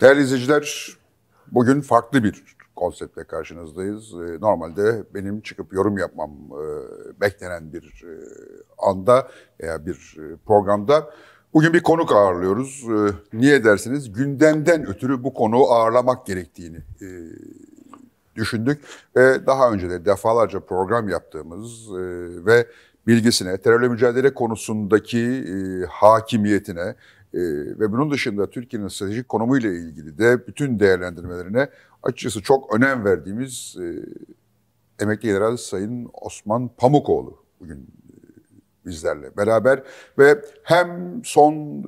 Değerli izleyiciler, bugün farklı bir konseptle karşınızdayız. Ee, normalde benim çıkıp yorum yapmam e, beklenen bir e, anda veya bir e, programda bugün bir konuk ağırlıyoruz. Ee, niye dersiniz? Gündemden ötürü bu konuğu ağırlamak gerektiğini düşündük ve daha önce de defalarca program yaptığımız ve bilgisine, terörle mücadele konusundaki e, hakimiyetine, ee, ve bunun dışında Türkiye'nin stratejik konumuyla ilgili de bütün değerlendirmelerine açıkçası çok önem verdiğimiz e, emekli general Sayın Osman Pamukoğlu bugün e, bizlerle beraber ve hem son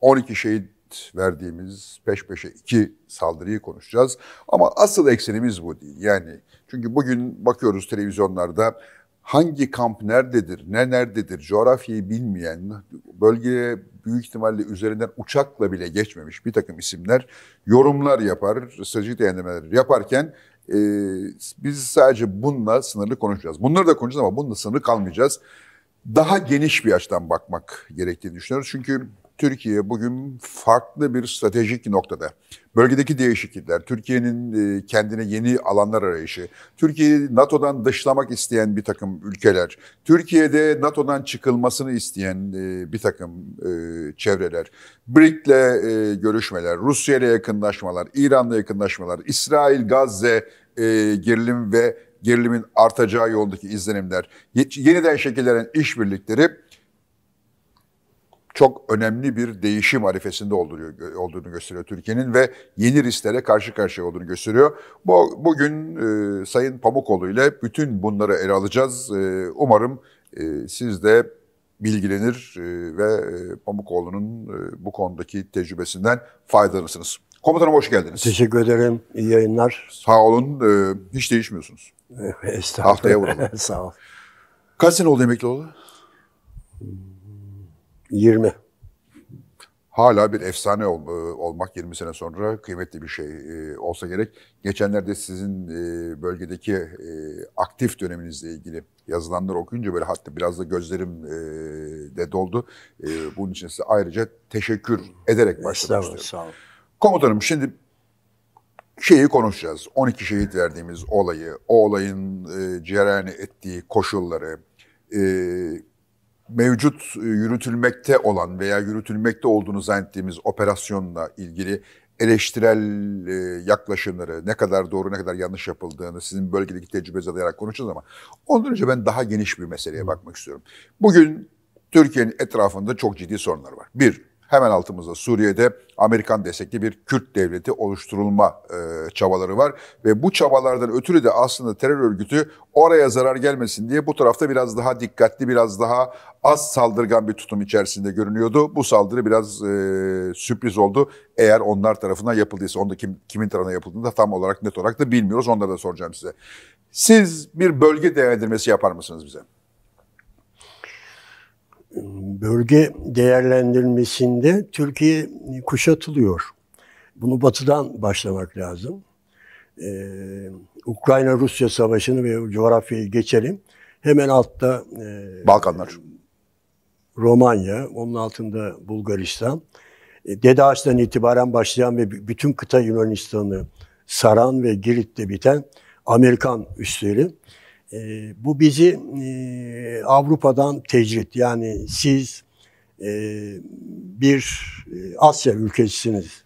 12 e, şehit verdiğimiz peş peşe iki saldırıyı konuşacağız. Ama asıl eksenimiz bu değil. Yani çünkü bugün bakıyoruz televizyonlarda hangi kamp nerededir, ne nerededir, coğrafyayı bilmeyen, bölgeye büyük ihtimalle üzerinden uçakla bile geçmemiş bir takım isimler yorumlar yapar, stratejik değerlemeler yaparken e, biz sadece bununla sınırlı konuşacağız. Bunları da konuşacağız ama bununla sınırlı kalmayacağız. Daha geniş bir açıdan bakmak gerektiğini düşünüyoruz. Çünkü Türkiye bugün farklı bir stratejik noktada. Bölgedeki değişiklikler, Türkiye'nin e, kendine yeni alanlar arayışı, Türkiye'yi NATO'dan dışlamak isteyen bir takım ülkeler, Türkiye'de NATO'dan çıkılmasını isteyen e, bir takım e, çevreler, BRIC'le görüşmeler, Rusya'yla yakınlaşmalar, İran'la yakınlaşmalar, İsrail, Gazze gerilim ve gerilimin artacağı yoldaki izlenimler, yeniden şekillenen işbirlikleri çok önemli bir değişim arifesinde olduğunu, olduğunu gösteriyor Türkiye'nin ve yeni risklere karşı karşıya olduğunu gösteriyor. Bu, bugün e, Sayın Pamukoğlu ile bütün bunları ele alacağız. E, umarım e, siz de bilgilenir e, ve e, Pamukoğlu'nun e, bu konudaki tecrübesinden faydalanırsınız. Komutanım hoş geldiniz. Teşekkür ederim. İyi yayınlar. Sağ olun. E, hiç değişmiyorsunuz. E, estağfurullah. Haftaya vuralım. Sağ ol. Kaç sene oldu emekli oldu? 20. Hala bir efsane ol, e, olmak 20 sene sonra kıymetli bir şey e, olsa gerek. Geçenlerde sizin e, bölgedeki e, aktif döneminizle ilgili yazılanları okuyunca böyle hatta biraz da gözlerim e, de doldu. E, bunun için size ayrıca teşekkür ederek başlamak istiyorum. Sağ olun. Komutanım şimdi şeyi konuşacağız. 12 şehit verdiğimiz olayı, o olayın e, cereyan ettiği koşulları, e, mevcut e, yürütülmekte olan veya yürütülmekte olduğunu zannettiğimiz operasyonla ilgili eleştirel e, yaklaşımları, ne kadar doğru ne kadar yanlış yapıldığını sizin bölgedeki tecrübenize dayanarak konuşacağız ama ondan önce ben daha geniş bir meseleye bakmak istiyorum. Bugün Türkiye'nin etrafında çok ciddi sorunlar var. Bir, hemen altımızda Suriye'de Amerikan destekli bir Kürt devleti oluşturulma e, çabaları var. Ve bu çabalardan ötürü de aslında terör örgütü oraya zarar gelmesin diye bu tarafta biraz daha dikkatli, biraz daha az saldırgan bir tutum içerisinde görünüyordu. Bu saldırı biraz e, sürpriz oldu. Eğer onlar tarafından yapıldıysa, onda kim, kimin tarafından yapıldığını da tam olarak net olarak da bilmiyoruz. Onları da soracağım size. Siz bir bölge değerlendirmesi yapar mısınız bize? bölge değerlendirmesinde Türkiye kuşatılıyor. Bunu batıdan başlamak lazım. Ee, Ukrayna-Rusya savaşını ve coğrafyayı geçelim. Hemen altta e, Balkanlar. Romanya, onun altında Bulgaristan. Dede Ağaç'tan itibaren başlayan ve bütün kıta Yunanistan'ı saran ve Girit'te biten Amerikan üsleri e, bu bizi e, Avrupa'dan tecrit yani siz e, bir e, Asya ülkesisiniz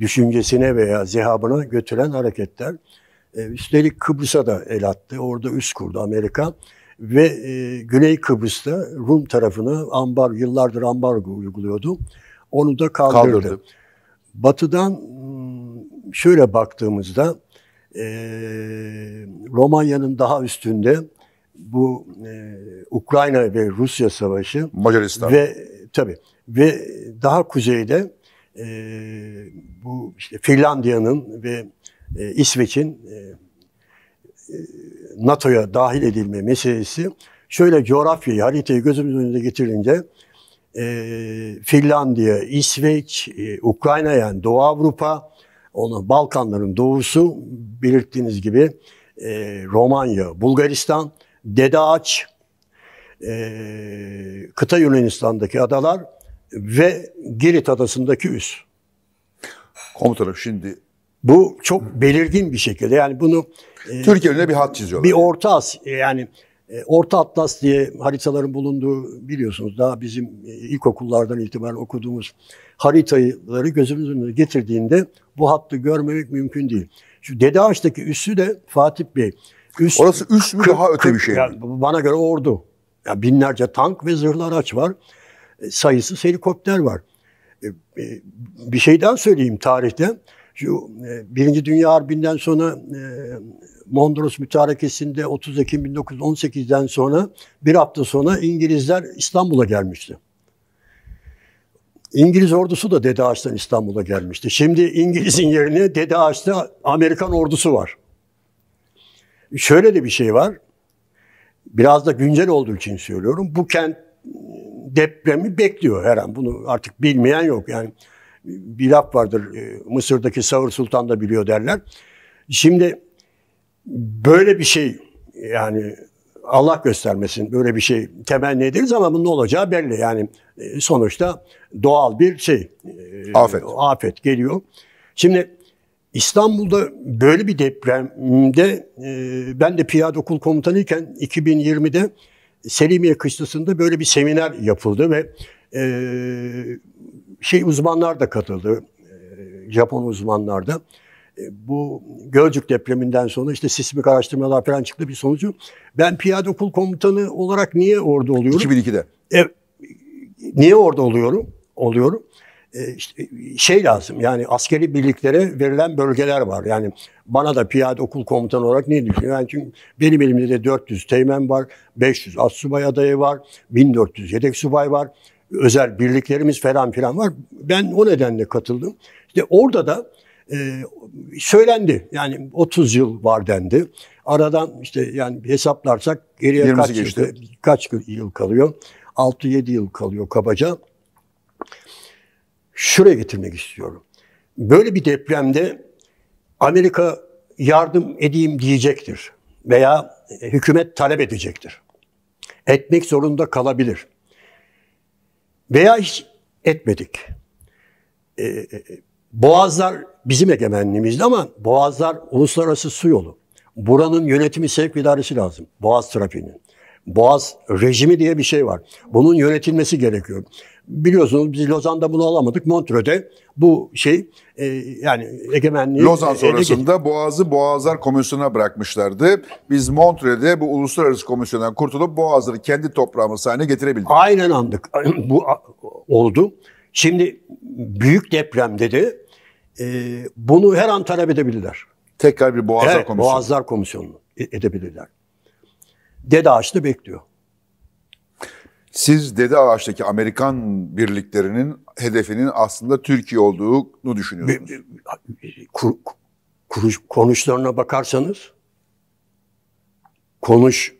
düşüncesine veya zihabına götüren hareketler. E, üstelik Kıbrıs'a da el attı. Orada üst kurdu Amerika ve e, Güney Kıbrıs'ta Rum tarafını ambar yıllardır ambargo uyguluyordu. Onu da kaldırdı. kaldırdı. Batı'dan ıı, şöyle baktığımızda e, Romanya'nın daha üstünde bu e, Ukrayna ve Rusya savaşı Macaristan ve tabi ve daha kuzeyde e, bu işte Finlandiya'nın ve e, İsveç'in e, NATO'ya dahil edilme meselesi şöyle coğrafyayı, haritayı gözümüzün önünde getirince e, Finlandiya, İsveç, e, Ukrayna yani Doğu Avrupa, onu Balkanların doğusu belirttiğiniz gibi e, Romanya, Bulgaristan, Dede Aç, e, kıta Yunanistan'daki adalar ve Girit adasındaki üs. Komutanım şimdi bu çok belirgin bir şekilde yani bunu e, Türkiye bir hat çiziyorlar. Bir orta as yani e, Orta Atlas diye haritaların bulunduğu biliyorsunuz daha bizim e, ilkokullardan itibaren okuduğumuz haritaları gözümüzün önüne getirdiğinde bu hattı görmemek mümkün değil. Şu Dede Ağaç'taki üssü de Fatih Bey. Üst, Orası üst mü daha öte bir şey mi? Yani bana göre ordu. Yani binlerce tank ve zırhlı araç var. E, sayısı helikopter var. Bir şey daha söyleyeyim tarihte. Şu Birinci Dünya Harbi'nden sonra Mondros Mütarekesi'nde 30 Ekim 1918'den sonra bir hafta sonra İngilizler İstanbul'a gelmişti. İngiliz ordusu da Dede Ağaç'tan İstanbul'a gelmişti. Şimdi İngiliz'in yerine Dede Ağaç'ta Amerikan ordusu var. Şöyle de bir şey var. Biraz da güncel olduğu için söylüyorum. Bu kent depremi bekliyor her an. Bunu artık bilmeyen yok. Yani bir laf vardır. E, Mısır'daki Savur Sultan da biliyor derler. Şimdi böyle bir şey yani Allah göstermesin böyle bir şey temenni ederiz ama bunun olacağı belli. Yani e, sonuçta doğal bir şey. E, afet. Afet geliyor. Şimdi İstanbul'da böyle bir depremde e, ben de piyade okul komutanıyken 2020'de Selimiye kışlasında böyle bir seminer yapıldı ve şey uzmanlar da katıldı. Japon uzmanlar da. E, bu Gölcük depreminden sonra işte sismik araştırmalar falan çıktı bir sonucu. Ben piyade okul komutanı olarak niye orada oluyorum? 2002'de. E, niye orada oluyorum? Oluyorum. E, işte, şey lazım yani askeri birliklere verilen bölgeler var. Yani bana da piyade okul komutanı olarak ne düşünüyorum? Yani çünkü benim elimde de 400 teğmen var, 500 subay adayı var, 1400 yedek subay var, özel birliklerimiz falan filan var. Ben o nedenle katıldım. İşte orada da e, söylendi. Yani 30 yıl var dendi. Aradan işte yani hesaplarsak geriye kaç, geçti. Yıl, kaç yıl kalıyor? 6-7 yıl kalıyor kabaca. Şuraya getirmek istiyorum. Böyle bir depremde Amerika yardım edeyim diyecektir veya e, hükümet talep edecektir. Etmek zorunda kalabilir. Veya hiç etmedik. Ee, Boğazlar bizim egemenliğimizde ama Boğazlar uluslararası su yolu. Buranın yönetimi sevk idaresi lazım. Boğaz trafiğinin. Boğaz rejimi diye bir şey var. Bunun yönetilmesi gerekiyor. Biliyorsunuz biz Lozan'da bunu alamadık. Montre'de bu şey e, yani egemenliği... Lozan sonrasında ele... Boğaz'ı Boğazlar Komisyonu'na bırakmışlardı. Biz Montre'de bu uluslararası komisyondan kurtulup Boğaz'ı kendi toprağımız haline getirebildik. Aynen andık. bu oldu. Şimdi büyük deprem dedi. E, bunu her an talep edebilirler. Tekrar bir Boğazlar evet, Komisyonu. Boğazlar Komisyonu e, edebilirler. Dede Ağaç'ta bekliyor. Siz Dede Ağaç'taki Amerikan birliklerinin hedefinin aslında Türkiye olduğunu düşünüyorsunuz. konuşlarına bakarsanız konuş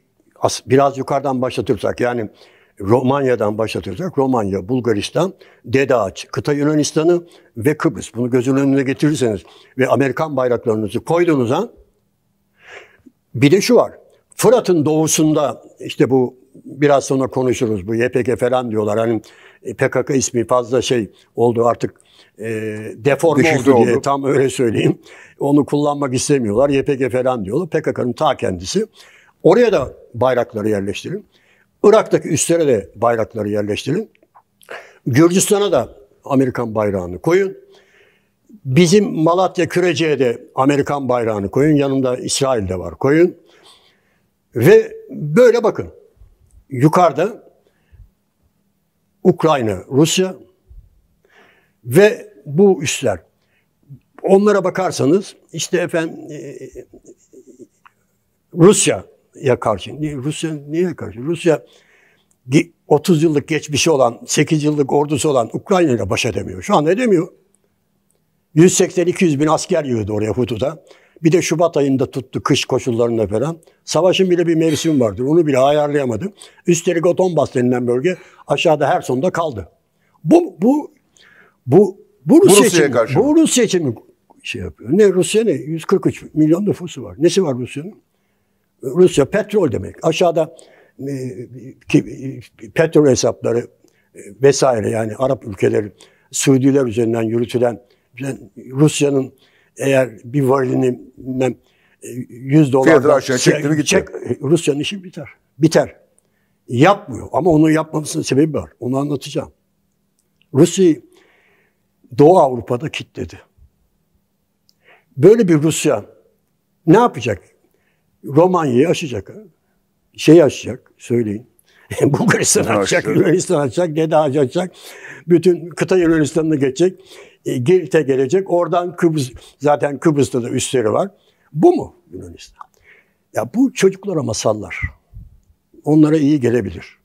biraz yukarıdan başlatırsak yani Romanya'dan başlatırsak Romanya, Bulgaristan, Dedaç, kıta Yunanistan'ı ve Kıbrıs. Bunu gözünün önüne getirirseniz ve Amerikan bayraklarınızı koyduğunuz an bir de şu var. Fırat'ın doğusunda işte bu biraz sonra konuşuruz bu YPG falan diyorlar. Hani e, PKK ismi fazla şey oldu artık e, deforme Düşüldü oldu diye oldu. tam öyle söyleyeyim. Onu kullanmak istemiyorlar. YPG falan diyorlar. PKK'nın ta kendisi. Oraya da bayrakları yerleştirin. Irak'taki üstlere de bayrakları yerleştirin. Gürcistan'a da Amerikan bayrağını koyun. Bizim Malatya Kürece'ye de Amerikan bayrağını koyun. Yanında İsrail de var koyun. Ve böyle bakın. Yukarıda Ukrayna, Rusya ve bu üstler. Onlara bakarsanız işte efendim e, e, Rusya ya karşı. Niye? Rusya niye karşı? Rusya 30 yıllık geçmişi olan, 8 yıllık ordusu olan Ukrayna ile baş edemiyor. Şu an edemiyor. 180-200 bin asker yığdı oraya Hutu'da. Bir de Şubat ayında tuttu kış koşullarında falan. Savaşın bile bir mevsim vardır. Onu bile ayarlayamadı. Üstelik o denilen bölge aşağıda her sonunda kaldı. Bu bu bu bu Rusya, Rusya için, karşı. bu Rusya için mi şey yapıyor? Ne Rusya ne? 143 milyon nüfusu var. Nesi var Rusya'nın? Rusya petrol demek. Aşağıda e, ki, e, petrol hesapları e, vesaire yani Arap ülkeleri, Suudiler üzerinden yürütülen Rusya'nın eğer bir varilini 100 dolar çek, çek Rusya'nın işi biter. Biter. Yapmıyor ama onu yapmamasının sebebi var. Onu anlatacağım. Rusya'yı Doğu Avrupa'da kilitledi. Böyle bir Rusya ne yapacak? Romanya'yı aşacak. Şey aşacak, söyleyin. Bulgaristan açacak, Yunanistan açacak, Dede Ağacı açacak. Bütün kıta Yunanistan'ına geçecek. E, Girit'e gelecek. Oradan Kıbrıs, zaten Kıbrıs'ta da üstleri var. Bu mu Yunanistan? Ya bu çocuklara masallar. Onlara iyi gelebilir.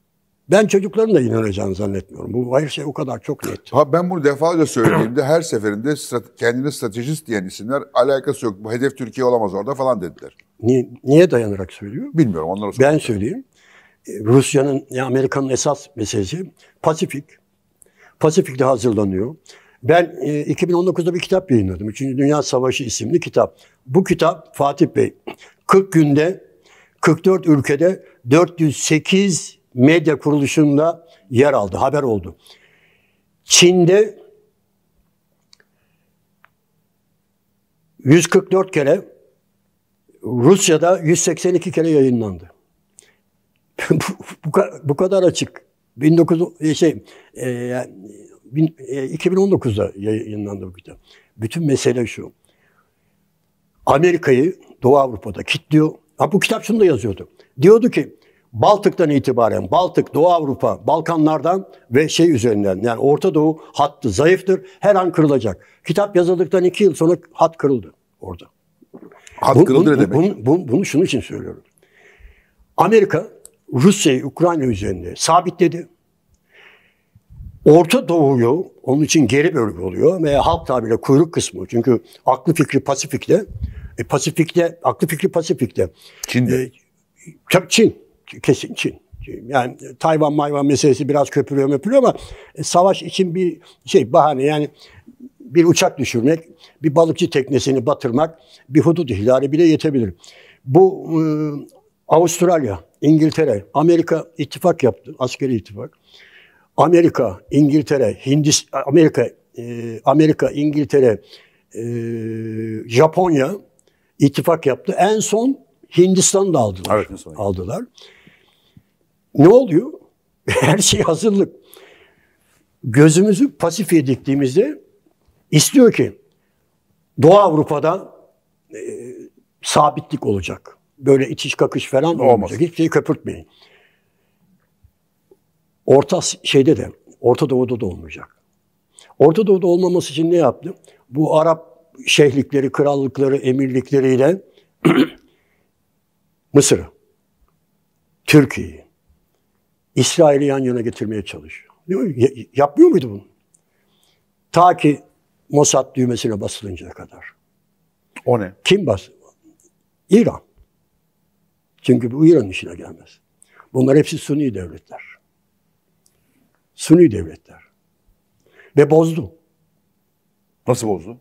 Ben çocukların da inanacağını zannetmiyorum. Bu her şey o kadar çok net. Ha, ben bunu defalarca de her seferinde strate- kendini stratejist diyen isimler alakası yok. Bu hedef Türkiye olamaz orada falan dediler. Niye, niye dayanarak söylüyor? Bilmiyorum onları. sorayım. Ben söyleyeyim. E, Rusya'nın, ya Amerika'nın esas meselesi Pasifik. Pasifik'te hazırlanıyor. Ben e, 2019'da bir kitap yayınladım. Üçüncü Dünya Savaşı isimli kitap. Bu kitap Fatih Bey 40 günde 44 ülkede 408 medya kuruluşunda yer aldı, haber oldu. Çin'de 144 kere Rusya'da 182 kere yayınlandı. bu, bu kadar açık. 19 e, şey e, bin, e, 2019'da yayınlandı bu kitap. Bütün mesele şu. Amerika'yı Doğu Avrupa'da kilitliyor. Ha, bu kitap şunu da yazıyordu. Diyordu ki Baltık'tan itibaren Baltık, Doğu Avrupa, Balkanlardan ve şey üzerinden yani Orta Doğu hattı zayıftır. Her an kırılacak. Kitap yazıldıktan iki yıl sonra hat kırıldı orada. Hat kırıldı ne demek? Bunu, bunu, bunu şunun için söylüyorum. Amerika Rusya'yı Ukrayna üzerinde sabitledi. Orta Doğu'yu onun için geri bölge oluyor ve halk tabiriyle kuyruk kısmı. Çünkü aklı fikri Pasifik'te. E, Pasifik'te, aklı fikri Pasifik'te. Çin'de. E, Çin. Kesin Çin. Yani Tayvan Mayvan meselesi biraz köpürüyor möpürüyor ama e, savaş için bir şey bahane. Yani bir uçak düşürmek, bir balıkçı teknesini batırmak, bir hudut ihlali bile yetebilir. Bu e, Avustralya, İngiltere, Amerika ittifak yaptı, askeri ittifak. Amerika, İngiltere, Hindis, Amerika, e, Amerika, İngiltere, e, Japonya ittifak yaptı. En son Hindistan'da aldılar. Evet, aldılar. Ne oluyor? Her şey hazırlık. Gözümüzü Pasifik'e diktiğimizde İstiyor ki Doğu Avrupa'da e, sabitlik olacak. Böyle itiş kakış falan olmayacak. Olmaz. Hiçbir şeyi köpürtmeyin. Orta şeyde de, Orta Doğu'da da olmayacak. Orta Doğu'da olmaması için ne yaptı? Bu Arap şehlikleri, krallıkları, emirlikleriyle Mısır'ı, Türkiye'yi, İsrail'i yan yana getirmeye çalışıyor. Yapmıyor muydu bunu? Ta ki Mossad düğmesine basılıncaya kadar. O ne? Kim bas? İran. Çünkü bu İran işine gelmez. Bunlar hepsi Sunni devletler. Sunni devletler. Ve bozdu. Nasıl bozdu?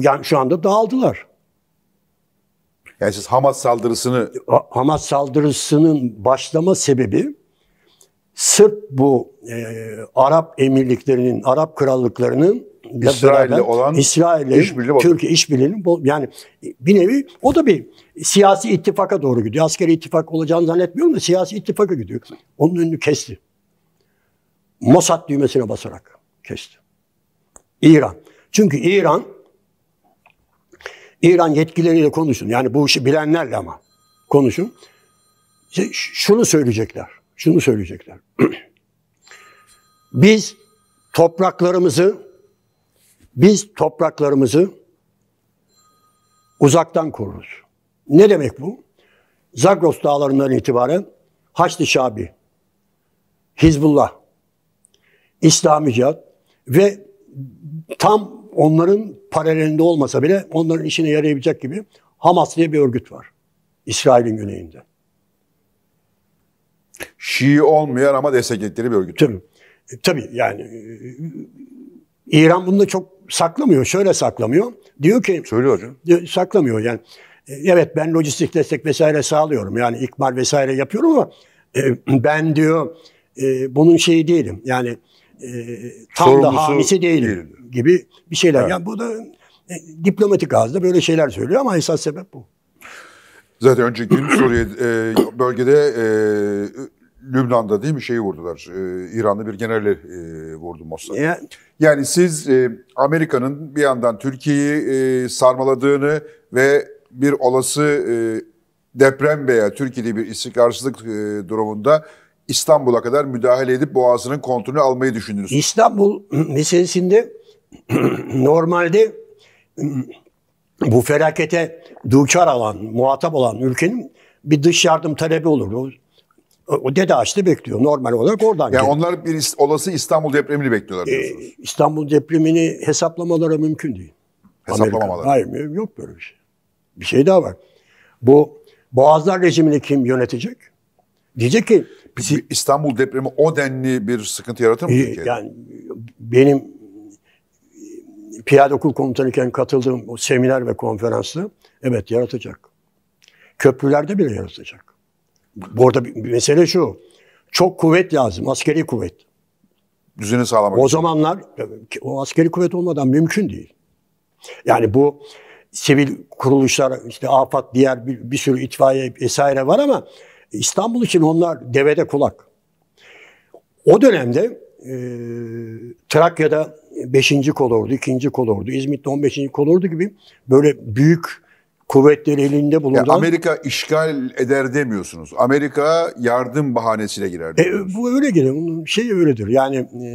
Yani şu anda dağıldılar. Yani siz Hamas saldırısını... Hamas saldırısının başlama sebebi sırf bu e, Arap emirliklerinin, Arap krallıklarının İsrail'le olan İsrail'le işbirliği Türkiye işbirliğinin yani bir nevi o da bir siyasi ittifaka doğru gidiyor. Askeri ittifak olacağını zannetmiyorum da siyasi ittifaka gidiyor. Onun önünü kesti. Mossad düğmesine basarak kesti. İran. Çünkü İran İran yetkilileriyle konuşun. Yani bu işi bilenlerle ama konuşun. Şey, şunu söyleyecekler. Şunu söyleyecekler. Biz topraklarımızı biz topraklarımızı uzaktan koruruz. Ne demek bu? Zagros dağlarından itibaren Haçlı Şabi, Hizbullah, İslami Cihat ve tam onların paralelinde olmasa bile onların işine yarayabilecek gibi Hamas diye bir örgüt var. İsrail'in güneyinde. Şii olmayan ama destekledikleri bir örgüt. Tabii. E, tabii yani e, İran bunda çok saklamıyor. Şöyle saklamıyor. Diyor ki... Söylüyor. hocam. E, saklamıyor yani. E, evet ben lojistik destek vesaire sağlıyorum. Yani ikmal vesaire yapıyorum ama e, ben diyor e, bunun şeyi değilim. Yani e, tam da hamisi değilim, değilim gibi bir şeyler. Evet. Yani bu da e, diplomatik ağızda böyle şeyler söylüyor ama esas sebep bu. Zaten önce gün Suriye e, bölgede e, Lübnan'da değil mi şeyi vurdular. E, İranlı bir generali e, vurdu Mossad. Ya, yani siz e, Amerika'nın bir yandan Türkiye'yi e, sarmaladığını ve bir olası e, deprem veya Türkiye'de bir istikrarsızlık e, durumunda İstanbul'a kadar müdahale edip boğazının kontrolünü almayı düşündünüz. İstanbul meselesinde normalde bu felakete duçar alan, muhatap olan ülkenin bir dış yardım talebi olur. O Dede Ağaç'ta bekliyor normal olarak oradan. Yani onlar bir olası İstanbul depremini bekliyorlar ee, diyorsunuz. Ee, İstanbul depremini hesaplamaları mümkün değil. Hesaplamamaları. Amerika. Hayır yok böyle bir şey. Bir şey daha var. Bu Boğazlar rejimini kim yönetecek? Diyecek ki Peki, İstanbul depremi o denli bir sıkıntı yaratır mı? E, yani benim e, piyade okul komutanıken katıldığım o seminer ve konferansı, evet yaratacak. Köprülerde bile yaratacak. Bu arada bir mesele şu. Çok kuvvet lazım. Askeri kuvvet. Düzeni sağlamak O zamanlar o askeri kuvvet olmadan mümkün değil. Yani bu sivil kuruluşlar işte AFAD diğer bir, bir sürü itfaiye vesaire var ama İstanbul için onlar devede kulak. O dönemde e, Trakya'da 5. kolordu, 2. kolordu, İzmit'te 15. kolordu gibi böyle büyük kuvvetleri elinde bulunan... Ya Amerika işgal eder demiyorsunuz. Amerika yardım bahanesiyle girer e, diyorsunuz. E, bu öyle gelir. Şey öyledir. Yani e,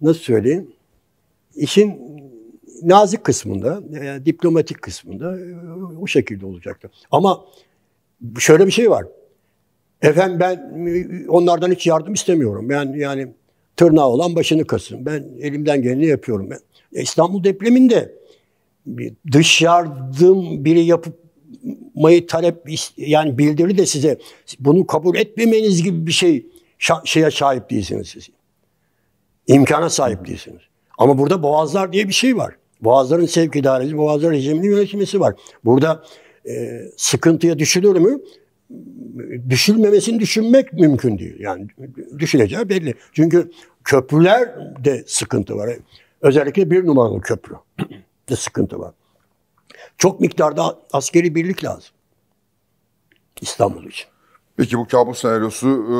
nasıl söyleyeyim? İşin nazik kısmında, yani e, diplomatik kısmında e, o şekilde olacaktı. Ama şöyle bir şey var. Efendim ben onlardan hiç yardım istemiyorum. Ben yani tırnağı olan başını kasın. Ben elimden geleni yapıyorum. Ben, İstanbul depreminde dış yardım biri yapıp mayı talep yani bildiri de size bunu kabul etmemeniz gibi bir şey şa şeye sahip değilsiniz siz. İmkana sahip değilsiniz. Ama burada boğazlar diye bir şey var. Boğazların sevk idaresi, boğazların rejiminin yönetilmesi var. Burada e, sıkıntıya düşülür mü? Düşülmemesini düşünmek mümkün değil. Yani düşüleceği belli. Çünkü köprülerde sıkıntı var. Özellikle bir numaralı köprü de sıkıntı var. Çok miktarda askeri birlik lazım. İstanbul için. Peki bu kabus senaryosu e,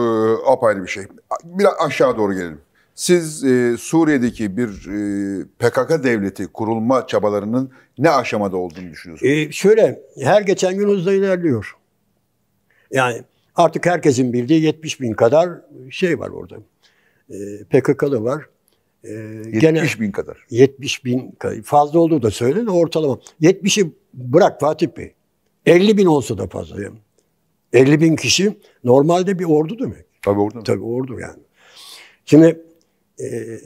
apayrı bir şey. Biraz aşağı doğru gelelim. Siz e, Suriye'deki bir e, PKK devleti kurulma çabalarının ne aşamada olduğunu düşünüyorsunuz? E, şöyle, her geçen gün hızla ilerliyor. Yani artık herkesin bildiği 70 bin kadar şey var orada. E, PKK'lı var. 70 ee, gene, bin kadar. 70 bin fazla olduğu da söylenir ortalama. 70'i bırak Fatih Bey. 50 bin olsa da fazla. 50 bin kişi normalde bir ordu demek. Tabii ordu. Tabii ordu yani. Şimdi e,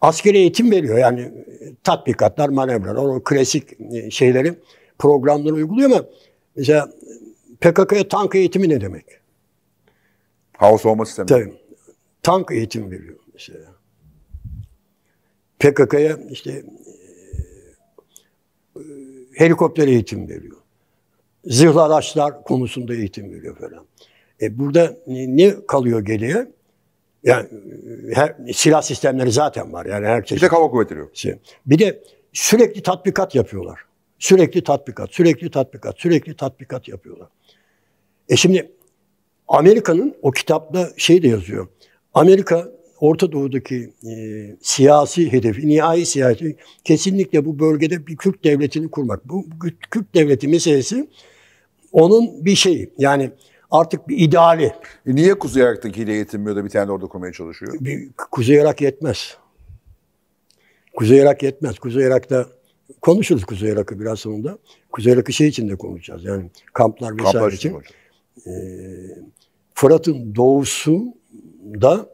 askeri eğitim veriyor yani e, tatbikatlar, manevralar, o klasik e, şeyleri programları uyguluyor ama mesela e, PKK'ya tank eğitimi ne demek? Havuz olması demek. Tabii. Tank eğitimi veriyor mesela. PKK'ya işte e, helikopter eğitim veriyor. Zırhlı araçlar konusunda eğitim veriyor falan. E burada ne kalıyor geriye? Yani e, her, silah sistemleri zaten var. Yani herkes. Bir de hava kuvvetleri yok. Şey, bir de sürekli tatbikat yapıyorlar. Sürekli tatbikat, sürekli tatbikat, sürekli tatbikat yapıyorlar. E şimdi Amerika'nın o kitapta şey de yazıyor. Amerika Orta Doğu'daki e, siyasi hedefi, nihai siyasi kesinlikle bu bölgede bir Kürt devletini kurmak. Bu Kürt devleti meselesi onun bir şeyi. Yani artık bir ideali. E niye Kuzey Irak'takiyle yetinmiyor da bir tane orada kurmaya çalışıyor? Bir, Kuzey Irak yetmez. Kuzey Irak yetmez. Kuzey Irak'ta konuşuruz Kuzey Irak'ı biraz sonunda. Kuzey Irak'ı şey için de konuşacağız. Yani kamplar vesaire kamplar için. E, Fırat'ın doğusu da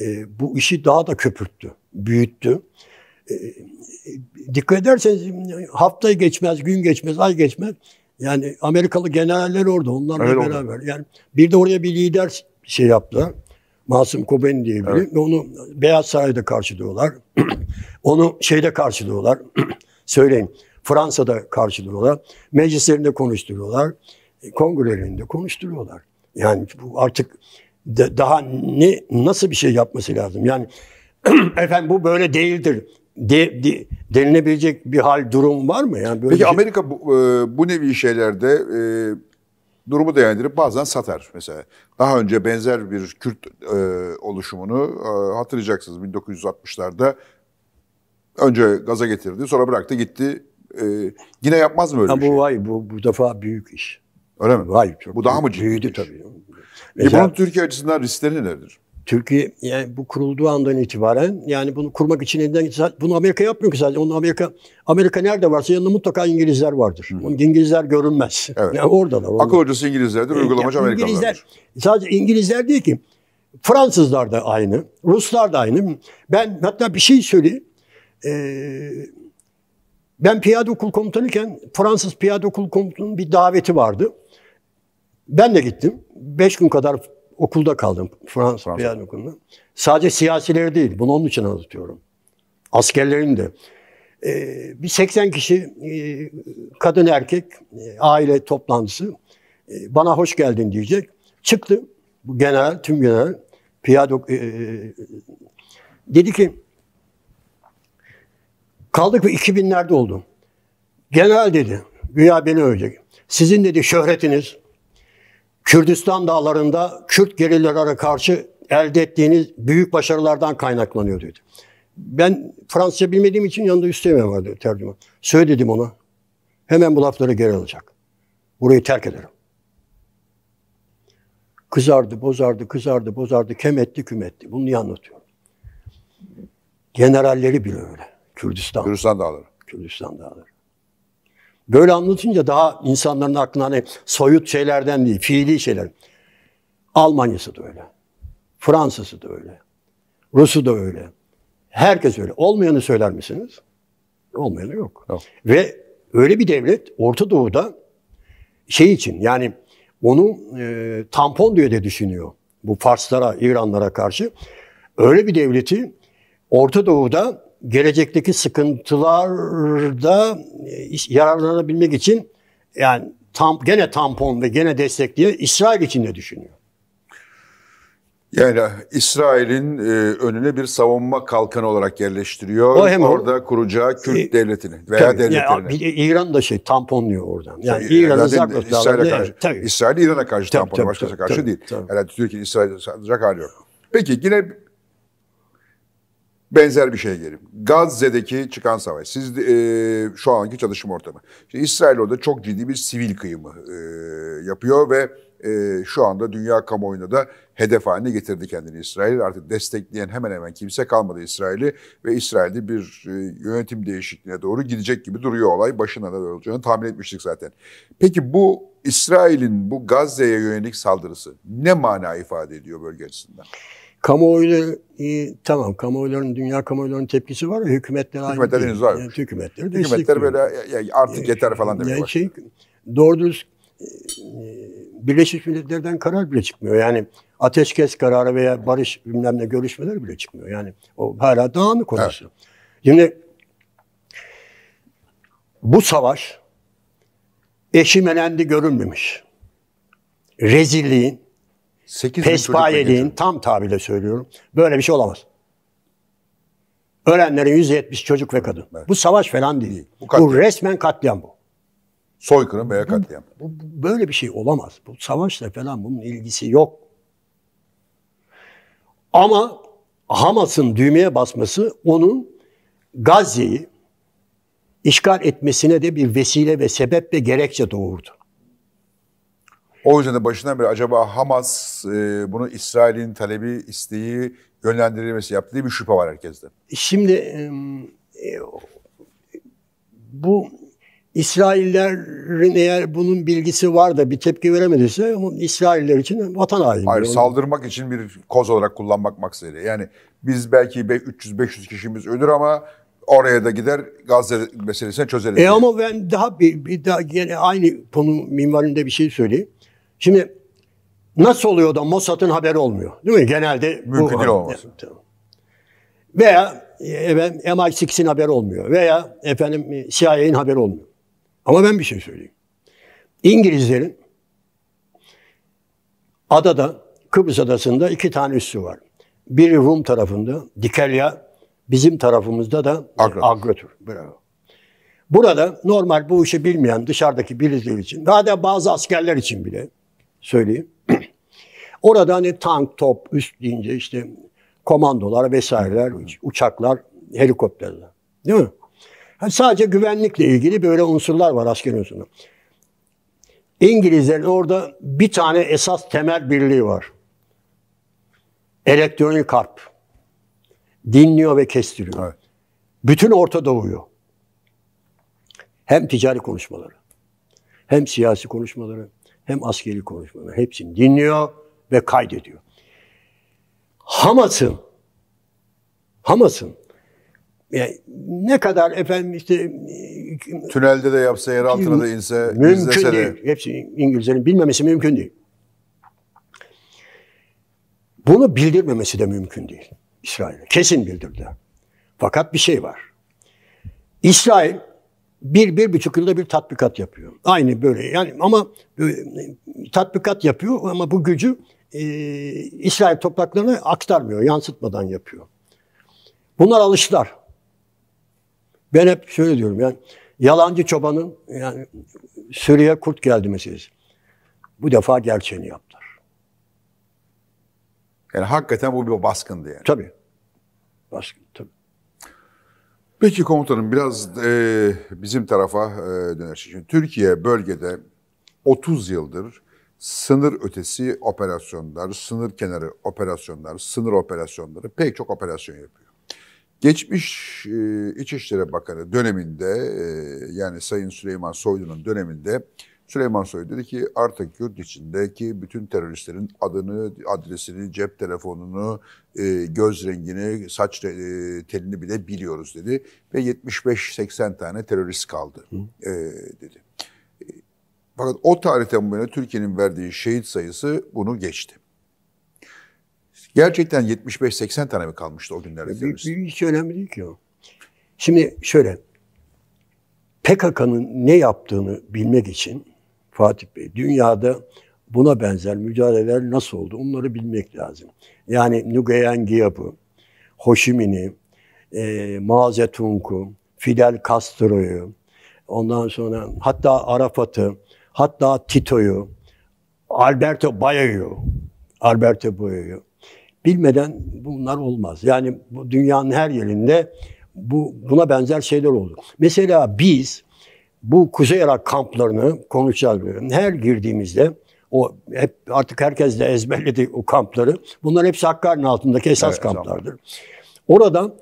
e, bu işi daha da köpürttü, büyüttü. E, dikkat ederseniz hafta geçmez, gün geçmez, ay geçmez. Yani Amerikalı generaller orada, onlarla evet, beraber. Oldu. Yani bir de oraya bir lider şey yaptı. Masum Koben diye biri. Evet. Ve onu Beyaz Saray'da karşılıyorlar. onu şeyde karşılıyorlar. Söyleyin. Fransa'da karşılıyorlar. Meclislerinde konuşturuyorlar. E, kongrelerinde konuşturuyorlar. Yani bu artık de, daha ne nasıl bir şey yapması lazım? Yani efendim bu böyle değildir de, de, denilebilecek bir hal durum var mı? Yani böyle Peki şey... Amerika bu, e, bu nevi şeylerde e, durumu değerlendirip bazen satar mesela. Daha önce benzer bir Kürt e, oluşumunu e, hatırlayacaksınız 1960'larda önce gaza getirdi sonra bıraktı gitti. E, yine yapmaz mı öyle ha, bu, şey? Vay, bu, bu defa büyük iş. Öyle mi? Vay, çok bu daha mı ciddi? Büyüdü tabii. Mesela, e bunun Türkiye açısından riskleri nedir? Türkiye yani bu kurulduğu andan itibaren yani bunu kurmak için elinden bunu Amerika yapmıyor ki sadece. Onun Amerika Amerika nerede varsa yanında mutlaka İngilizler vardır. Hı. Onun İngilizler görünmez. Evet. Yani oradalar. Orada. Akıl hocası İngilizlerdir, uygulamacı yani İngilizler sadece İngilizler değil ki. Fransızlar da aynı, Ruslar da aynı. Ben hatta bir şey söyleyeyim. Ee, ben piyade okul komutanıyken Fransız piyade okul komutanının bir daveti vardı. Ben de gittim. Beş gün kadar okulda kaldım. Fransa, Fransa. Piyano okulunda. Sadece siyasileri değil. Bunu onun için anlatıyorum. Askerlerin de. Ee, bir 80 kişi e, kadın erkek e, aile toplantısı e, bana hoş geldin diyecek. Çıktı bu genel, tüm genel piyado e, dedi ki kaldık ve 2000'lerde oldum. Genel dedi, güya beni ölecek. Sizin dedi şöhretiniz, Kürdistan dağlarında Kürt gerillalara karşı elde ettiğiniz büyük başarılardan kaynaklanıyor dedi. Ben Fransızca bilmediğim için yanında üsteğmen vardı tercüme. Söyledim ona. Hemen bu lafları geri alacak. Burayı terk ederim. Kızardı, bozardı, kızardı, bozardı, kem etti, küm etti. Bunu niye anlatıyorum? Generalleri bile öyle. Kürdistan. Kürdistan dağları. Kürdistan dağları. Böyle anlatınca daha insanların aklına hani soyut şeylerden değil, fiili şeyler. Almanya'sı da öyle. Fransa'sı da öyle. Rus'u da öyle. Herkes öyle. Olmayanı söyler misiniz? Olmayanı yok. yok. Ve öyle bir devlet Orta Doğu'da şey için yani onu e, tampon diye de düşünüyor. Bu Farslara, İranlara karşı. Öyle bir devleti Orta Doğu'da gelecekteki sıkıntılarda e, yararlanabilmek için yani tam, gene tampon ve gene destek diye İsrail için de düşünüyor. Yani İsrail'in e, önüne bir savunma kalkanı olarak yerleştiriyor. O hem orada o, kuracağı Kürt e, devletini veya tabii, devletlerini. Yani, İran da şey tamponluyor oradan. Yani tabii, İran'ın Zagros İsrail'e karşı. Evet, İsrail İran'a karşı tabii, tamponluyor. Başkasına karşı tabii, değil. Tabii. Herhalde Türkiye'nin İsrail'e sadece hali yok. Peki yine benzer bir şey gelip. Gazze'deki çıkan savaş. Siz e, şu anki çalışma ortamı. Şimdi İsrail orada çok ciddi bir sivil kıyımı e, yapıyor ve e, şu anda dünya kamuoyuna da hedef haline getirdi kendini İsrail. Artık destekleyen hemen hemen kimse kalmadı İsrail'i ve İsrail'de bir e, yönetim değişikliğine doğru gidecek gibi duruyor olay. Başına da olacağını tahmin etmiştik zaten. Peki bu İsrail'in bu Gazze'ye yönelik saldırısı ne mana ifade ediyor bölgesinden? açısından? Kamuoyu e, tamam kamuoyların, dünya kamuoylarının tepkisi var ya hükümetler aynı hükümetler değil. Var. Yani, hükümetler, hükümetler böyle ya, artık yani, e, yeter falan demeye yani başladı. şey, Doğru dürüst e, Birleşmiş Milletler'den karar bile çıkmıyor. Yani ateşkes kararı veya barış bilmem ne görüşmeler bile çıkmıyor. Yani o hala dağınık konusu. Evet. Şimdi bu savaş eşimelendi görünmemiş. Rezilliğin, 8 Pespayeliğin tam tabirle söylüyorum. Böyle bir şey olamaz. Ölenlerin 170 çocuk ve kadın. Evet. Bu savaş falan değil. Bu, bu resmen katliam bu. Soykırım veya katliam. Bu, bu, bu, böyle bir şey olamaz. Bu savaşla falan bunun ilgisi yok. Ama Hamas'ın düğmeye basması onun Gazze'yi işgal etmesine de bir vesile ve sebep ve gerekçe doğurdu. O yüzden de başından beri acaba Hamas e, bunu İsrail'in talebi, isteği, yönlendirilmesi yaptığı bir şüphe var herkeste. Şimdi e, e, bu İsraillerin eğer bunun bilgisi var da bir tepki veremediyse İsrailler için vatan haini. Hayır, saldırmak için bir koz olarak kullanmak maksadıyla. Yani biz belki 300-500 kişimiz ölür ama oraya da gider Gazze meselesini çözeriz. E ama ben daha bir, bir daha yine aynı konu minvalinde bir şey söyleyeyim. Şimdi nasıl oluyor da Mossad'ın haberi olmuyor? Değil mi? Genelde mümkün değil olması. Veya e, efendim, MI6'in haberi olmuyor. Veya efendim e, CIA'nin haberi olmuyor. Ama ben bir şey söyleyeyim. İngilizlerin adada, Kıbrıs adasında iki tane üssü var. Biri Rum tarafında, Dikelya, bizim tarafımızda da e, Agrotur. Bravo. Burada normal bu işi bilmeyen dışarıdaki birileri için, daha da bazı askerler için bile söyleyeyim. Orada hani tank, top, üst deyince işte komandolar vesaireler, uçaklar, helikopterler. Değil mi? Yani sadece güvenlikle ilgili böyle unsurlar var askeri unsurunda. İngilizlerin orada bir tane esas temel birliği var. Elektronik harp. Dinliyor ve kestiriyor. Evet. Bütün Orta Doğu'yu. Hem ticari konuşmaları, hem siyasi konuşmaları, hem askeri konuşmaları hepsini dinliyor ve kaydediyor. Hamas'ın Hamas'ın yani ne kadar efendim işte e, tünelde de yapsa yer altına da inse mümkün değil. De. Hepsi İngilizlerin bilmemesi mümkün değil. Bunu bildirmemesi de mümkün değil İsrail'e. Kesin bildirdi. Fakat bir şey var. İsrail bir, bir buçuk yılda bir tatbikat yapıyor. Aynı böyle yani ama e, tatbikat yapıyor ama bu gücü e, İsrail topraklarına aktarmıyor, yansıtmadan yapıyor. Bunlar alışlar. Ben hep şöyle diyorum yani yalancı çobanın yani Suriye kurt geldi meselesi. Bu defa gerçeğini yaptılar. Yani hakikaten bu bir baskındı yani. Tabii. Baskın tabii. Peki komutanım biraz e, bizim tarafa e, döner. Şimdi Türkiye bölgede 30 yıldır sınır ötesi operasyonlar, sınır kenarı operasyonlar, sınır operasyonları pek çok operasyon yapıyor. Geçmiş e, İçişleri Bakanı döneminde e, yani Sayın Süleyman Soylu'nun döneminde Süleyman Soylu dedi ki artık yurt içindeki bütün teröristlerin adını, adresini, cep telefonunu, e, göz rengini, saç e, telini bile biliyoruz dedi. Ve 75-80 tane terörist kaldı e, dedi. E, fakat o tarihten bu yana Türkiye'nin verdiği şehit sayısı bunu geçti. Gerçekten 75-80 tane mi kalmıştı o günlerde? Bir, bir, hiç önemli değil ki o. Şimdi şöyle, PKK'nın ne yaptığını bilmek için Fatih Bey. Dünyada buna benzer mücadeleler nasıl oldu? Onları bilmek lazım. Yani Nguyen Giap'ı, Hoşimin'i, Chi e, Mao Zedong'u, Fidel Castro'yu, ondan sonra hatta Arafat'ı, hatta Tito'yu, Alberto Bayo'yu, Alberto Bayo'yu bilmeden bunlar olmaz. Yani bu dünyanın her yerinde bu buna benzer şeyler oldu. Mesela biz bu Kuzey Irak kamplarını konuşacağız. Her girdiğimizde o hep artık herkes de ezberledi o kampları. Bunlar hepsi Hakkari'nin altındaki esas evet, kamplardır. Zaman. Oradan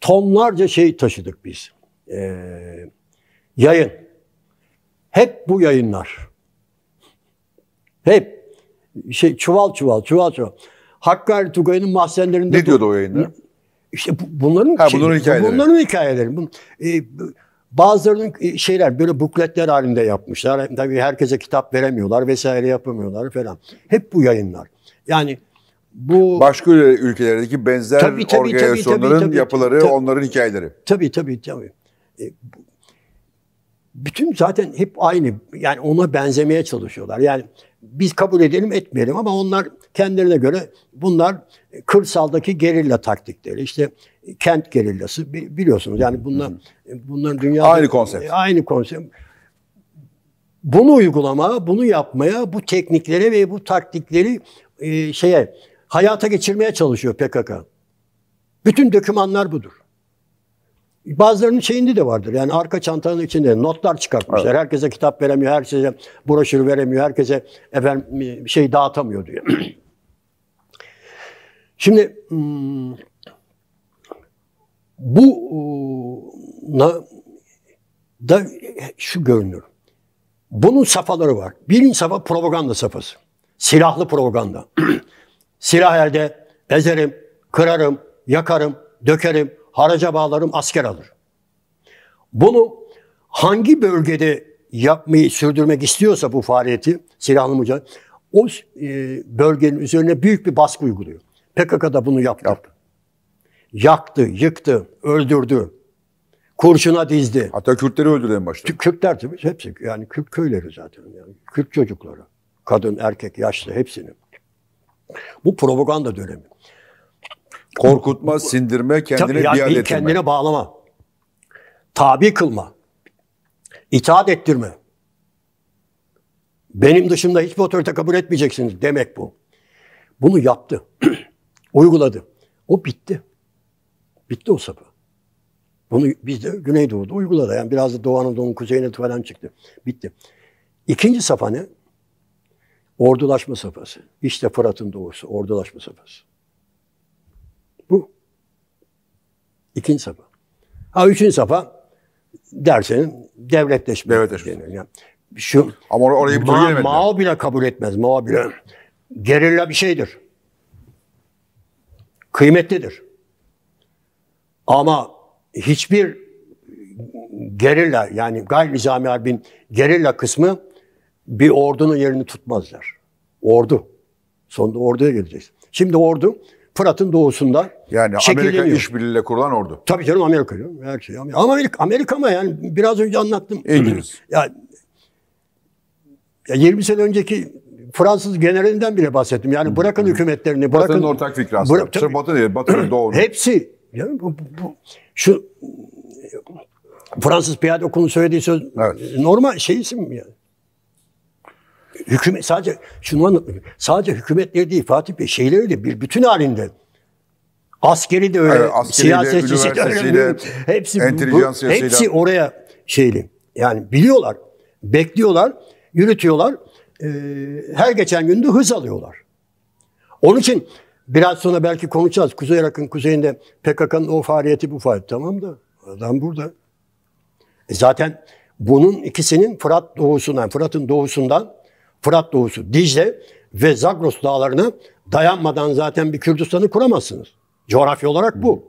tonlarca şey taşıdık biz. Ee, yayın. Hep bu yayınlar. Hep şey çuval çuval çuval çuval. Hakkari Tugay'ın mahzenlerinde Ne diyordu o yayında? İşte bunların ha, şey, bunların şey, hikayeleri. Bunların hikayeleri. Bun, e, Bazılarının e, şeyler böyle bukletler halinde yapmışlar. Tabii herkese kitap veremiyorlar vesaire yapamıyorlar falan. Hep bu yayınlar. Yani bu başka ülkelerdeki benzer tabii, tabii, organizasyonların tabii, tabii, tabii, yapıları, tabii, onların hikayeleri. Tabii tabii tabii. E, bütün zaten hep aynı. Yani ona benzemeye çalışıyorlar. Yani biz kabul edelim etmeyelim ama onlar kendilerine göre bunlar kırsaldaki gerilla taktikleri. İşte kent gerillası biliyorsunuz yani bunlar bunların dünyada aynı konsept. E, aynı konsept. Bunu uygulamaya, bunu yapmaya, bu tekniklere ve bu taktikleri e, şeye hayata geçirmeye çalışıyor PKK. Bütün dökümanlar budur. Bazılarının şeyinde de vardır. Yani arka çantanın içinde notlar çıkartmışlar. Evet. Herkese kitap veremiyor, herkese broşür veremiyor, herkese efendim şey dağıtamıyor diyor. Şimdi hmm, bu hmm, da şu görünür. Bunun safaları var. Birinci safa propaganda safası. Silahlı propaganda. Silah elde ezerim, kırarım, yakarım, dökerim, haraca bağlarım asker alır. Bunu hangi bölgede yapmayı sürdürmek istiyorsa bu faaliyeti silahlı mücadele o e, bölgenin üzerine büyük bir baskı uyguluyor. PKK da bunu yaptı. yaptı. Yaktı, yıktı, öldürdü. Kurşuna dizdi. Hatta Kürtleri öldürdü en başta. Kürtler tabii hepsi yani Kürt köyleri zaten yani Kürt çocukları. Kadın, erkek, yaşlı hepsini. Bu propaganda dönemi. Korkutma, sindirme, kendine Tabii, biat yani Kendine bağlama. Tabi kılma. İtaat ettirme. Benim dışımda hiçbir otorite kabul etmeyeceksiniz demek bu. Bunu yaptı. uyguladı. O bitti. Bitti o sapı. Bunu biz de Güneydoğu'da uyguladı. Yani biraz da Doğu Anadolu'nun kuzeyine falan çıktı. Bitti. İkinci safa ne? Ordulaşma safhası. İşte Fırat'ın doğusu, ordulaşma safhası. Bu ikinci safa. Ha üçüncü safa dersin devletleşme. Devletleşme. Yani şu Ama or orayı bir ma- Mao bile kabul etmez. Mao bile. Gerilla bir şeydir. Kıymetlidir. Ama hiçbir gerilla yani gayri nizami harbin gerilla kısmı bir ordunun yerini tutmazlar. Ordu. Sonunda orduya geleceğiz. Şimdi ordu Fırat'ın doğusunda Yani Amerika işbirliğiyle kurulan ordu. Tabii canım Amerika canım. Her şey Amerika. Ama Amerika, Amerika ama yani biraz önce anlattım. İngiliz. Ya, ya 20 sene önceki Fransız generalinden bile bahsettim. Yani bırakın hükümetlerini, bırakın... Batı'nın ortak fikri aslında. Bırak- Batı değil, Batı'nın doğunun. Hepsi. Ya bu, bu- bu- şu Fransız piyade okulunun söylediği söz Evet. normal şey isim yani hükümet sadece şunu anlatmak sadece hükümetleri değil Fatih Bey şeyleri de bir bütün halinde askeri de öyle evet, siyasetçisi de öyle hepsi bu, hepsi oraya şeyli yani biliyorlar bekliyorlar yürütüyorlar e, her geçen günde hız alıyorlar onun için biraz sonra belki konuşacağız Kuzey Irak'ın kuzeyinde PKK'nın o faaliyeti bu faaliyet tamam da adam burada e zaten bunun ikisinin Fırat doğusundan, Fırat'ın doğusundan Fırat Doğusu, Dicle ve Zagros dağlarına dayanmadan zaten bir Kürdistan'ı kuramazsınız. Coğrafya olarak bu.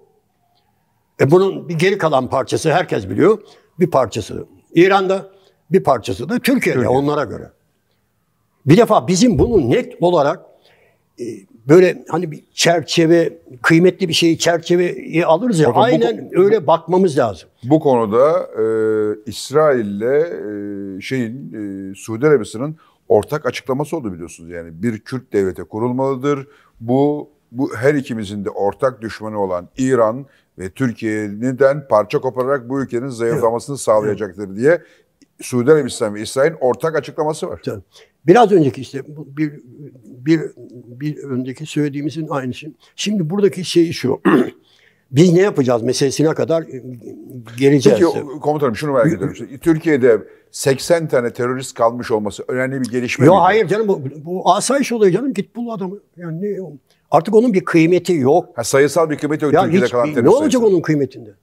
E bunun bir geri kalan parçası herkes biliyor. Bir parçası İran'da, bir parçası da Türkiye'de Türkiye. onlara göre. Bir defa bizim bunu net olarak e, böyle hani bir çerçeve, kıymetli bir şeyi çerçeveye alırız ya. Bakın, aynen bu, öyle bakmamız lazım. Bu konuda e, İsrail'le e, şeyin e, Suudi Arabistan'ın ortak açıklaması oldu biliyorsunuz. Yani bir Kürt devleti kurulmalıdır. Bu bu her ikimizin de ortak düşmanı olan İran ve Türkiye'den parça kopararak bu ülkenin zayıflamasını evet. sağlayacaktır diye Suudi Arabistan ve İsrail'in ortak açıklaması var. Biraz önceki işte bir, bir, bir öndeki söylediğimizin aynısı. Şimdi buradaki şey şu. biz ne yapacağız meselesine kadar e, geleceğiz. Peki komutanım şunu merak ediyorum. Türkiye'de 80 tane terörist kalmış olması önemli bir gelişme. Yok hayır canım bu, bu asayiş oluyor canım git bul adamı. Yani ne, artık onun bir kıymeti yok. Ha, sayısal bir kıymeti yok ya Türkiye'de hiç, kalan terörist. Ne olacak sayısal. onun kıymetinde?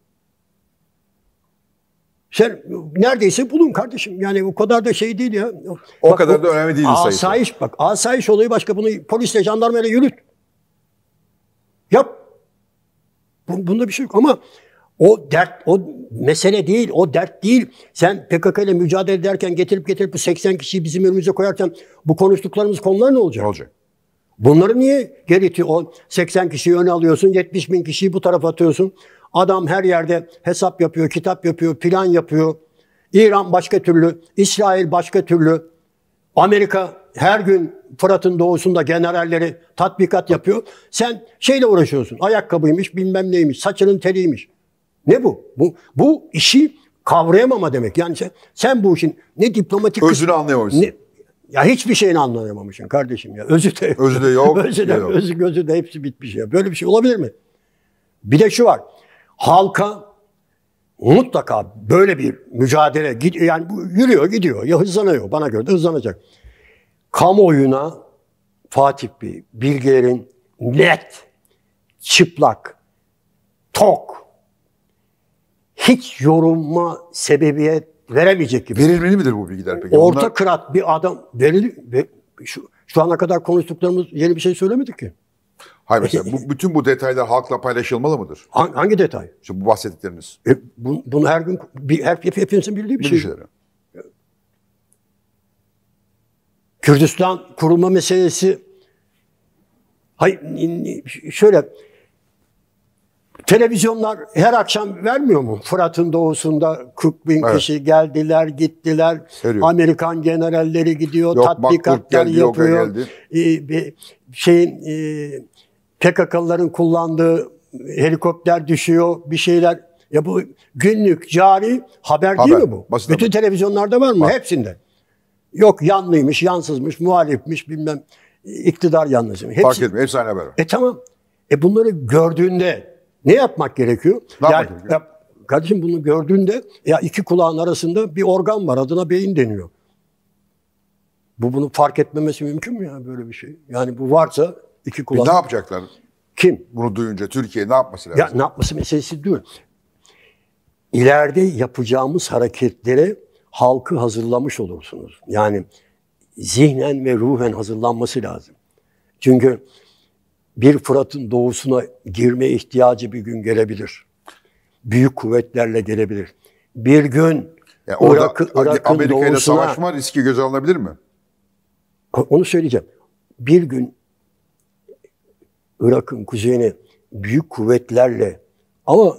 Sen neredeyse bulun kardeşim. Yani o kadar da şey değil ya. O bak, kadar da önemli değil sayısı. Asayiş bak. Asayiş olayı başka. Bunu polisle jandarmayla yürüt. Yap. Bunda bir şey yok ama o dert, o mesele değil, o dert değil. Sen PKK ile mücadele ederken getirip getirip bu 80 kişiyi bizim önümüze koyarken bu konuştuklarımız konular ne olacak? olacak? Bunları niye geri? O 80 kişiyi öne alıyorsun, 70 bin kişiyi bu tarafa atıyorsun. Adam her yerde hesap yapıyor, kitap yapıyor, plan yapıyor. İran başka türlü, İsrail başka türlü, Amerika her gün Fırat'ın doğusunda generalleri tatbikat yapıyor. Sen şeyle uğraşıyorsun. Ayakkabıymış, bilmem neymiş, saçının teliymiş. Ne bu? Bu, bu işi kavrayamama demek. Yani sen, sen bu işin ne diplomatik... Özünü kısmı, anlayamamışsın. Ne, ya hiçbir şeyini anlayamamışsın kardeşim ya. Özü de yok. Özü de yok. özü, de, yok. özü, gözü de hepsi bitmiş ya. Böyle bir şey olabilir mi? Bir de şu var. Halka mutlaka böyle bir mücadele yani bu yürüyor gidiyor ya hızlanıyor bana göre de hızlanacak kamuoyuna Fatih Bey, bilgilerin net, çıplak, tok, hiç yorumma sebebiyet veremeyecek gibi. Verilmeli midir bu bilgiler peki? Orta Bunlar... kırat bir adam verili şu, şu ana kadar konuştuklarımız yeni bir şey söylemedik ki. Hayır mesela bu, bütün bu detaylar halkla paylaşılmalı mıdır? Hangi, hangi detay? Şimdi bu bahsettikleriniz. E, bu, bunu her gün bir, her, hepinizin bildiği bir, bir şey. Şeyleri. Kürdistan kurulma meselesi hayır şöyle televizyonlar her akşam vermiyor mu? Fırat'ın doğusunda 40 bin evet. kişi geldiler, gittiler. Veriyor. Amerikan generalleri gidiyor, yok, tatbikatlar geldi, yapıyor. Ee, şeyin e, PKK'lıların kullandığı helikopter düşüyor, bir şeyler. Ya bu günlük cari haber, haber. değil mi bu? Basit Bütün haber. televizyonlarda var mı? Var. Hepsinde. Yok yanlıymış, yansızmış, muhalifmiş bilmem iktidar yanlısı Hepsi, Fark etmiyor. Hepsi aynı haber. E tamam. E bunları gördüğünde ne yapmak gerekiyor? Ne yani, yapmak gerekiyor? kardeşim bunu gördüğünde ya iki kulağın arasında bir organ var adına beyin deniyor. Bu bunu fark etmemesi mümkün mü ya böyle bir şey? Yani bu varsa iki e, kulağın. ne yapacaklar? Kim? Bunu duyunca Türkiye ne yapması lazım? Ya ne yapması meselesi değil. İleride yapacağımız hareketlere halkı hazırlamış olursunuz. Yani zihnen ve ruhen hazırlanması lazım. Çünkü bir Fırat'ın doğusuna girme ihtiyacı bir gün gelebilir. Büyük kuvvetlerle gelebilir. Bir gün yani orada Irak, Irak'ın Amerika doğusuna... savaşma riski göze alınabilir mi? Onu söyleyeceğim. Bir gün Irak'ın kuzeyine büyük kuvvetlerle ama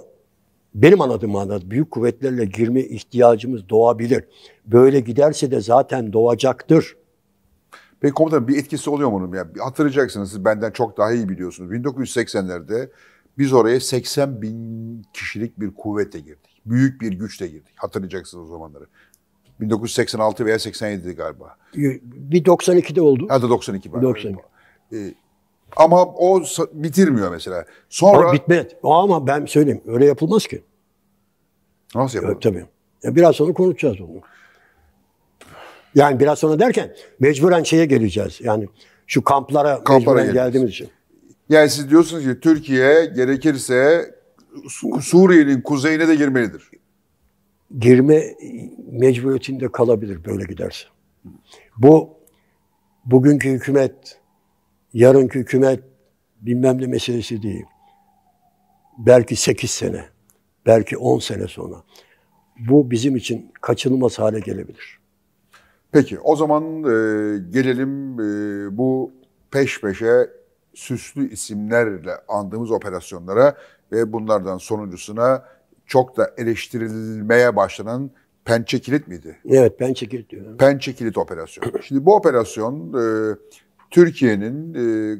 benim anladığım manada büyük kuvvetlerle girme ihtiyacımız doğabilir. Böyle giderse de zaten doğacaktır. Peki komutan bir etkisi oluyor mu onun? hatırlayacaksınız siz benden çok daha iyi biliyorsunuz. 1980'lerde biz oraya 80 bin kişilik bir kuvvete girdik. Büyük bir güçle girdik. Hatırlayacaksınız o zamanları. 1986 veya 87'di galiba. Bir 92'de oldu. Ha 92 var. 92. Ee, ama o bitirmiyor mesela. Sonra... Ama Ama ben söyleyeyim öyle yapılmaz ki. Nasıl yapılır? Tabii. Ya biraz sonra konuşacağız onu. Yani biraz sonra derken mecburen şeye geleceğiz. Yani şu kamplara, kamplara mecburen geldiğimiz için. Yani siz diyorsunuz ki Türkiye gerekirse Suriye'nin kuzeyine de girmelidir. Girme mecburiyetinde kalabilir böyle giderse. Bu bugünkü hükümet yarınki hükümet bilmem ne meselesi değil. Belki 8 sene, belki 10 sene sonra. Bu bizim için kaçınılmaz hale gelebilir. Peki o zaman e, gelelim e, bu peş peşe süslü isimlerle andığımız operasyonlara ve bunlardan sonuncusuna çok da eleştirilmeye başlanan Pençe Kilit miydi? Evet, Pençe Kilit diyor. Pençe Kilit operasyonu. Şimdi bu operasyon e, Türkiye'nin e,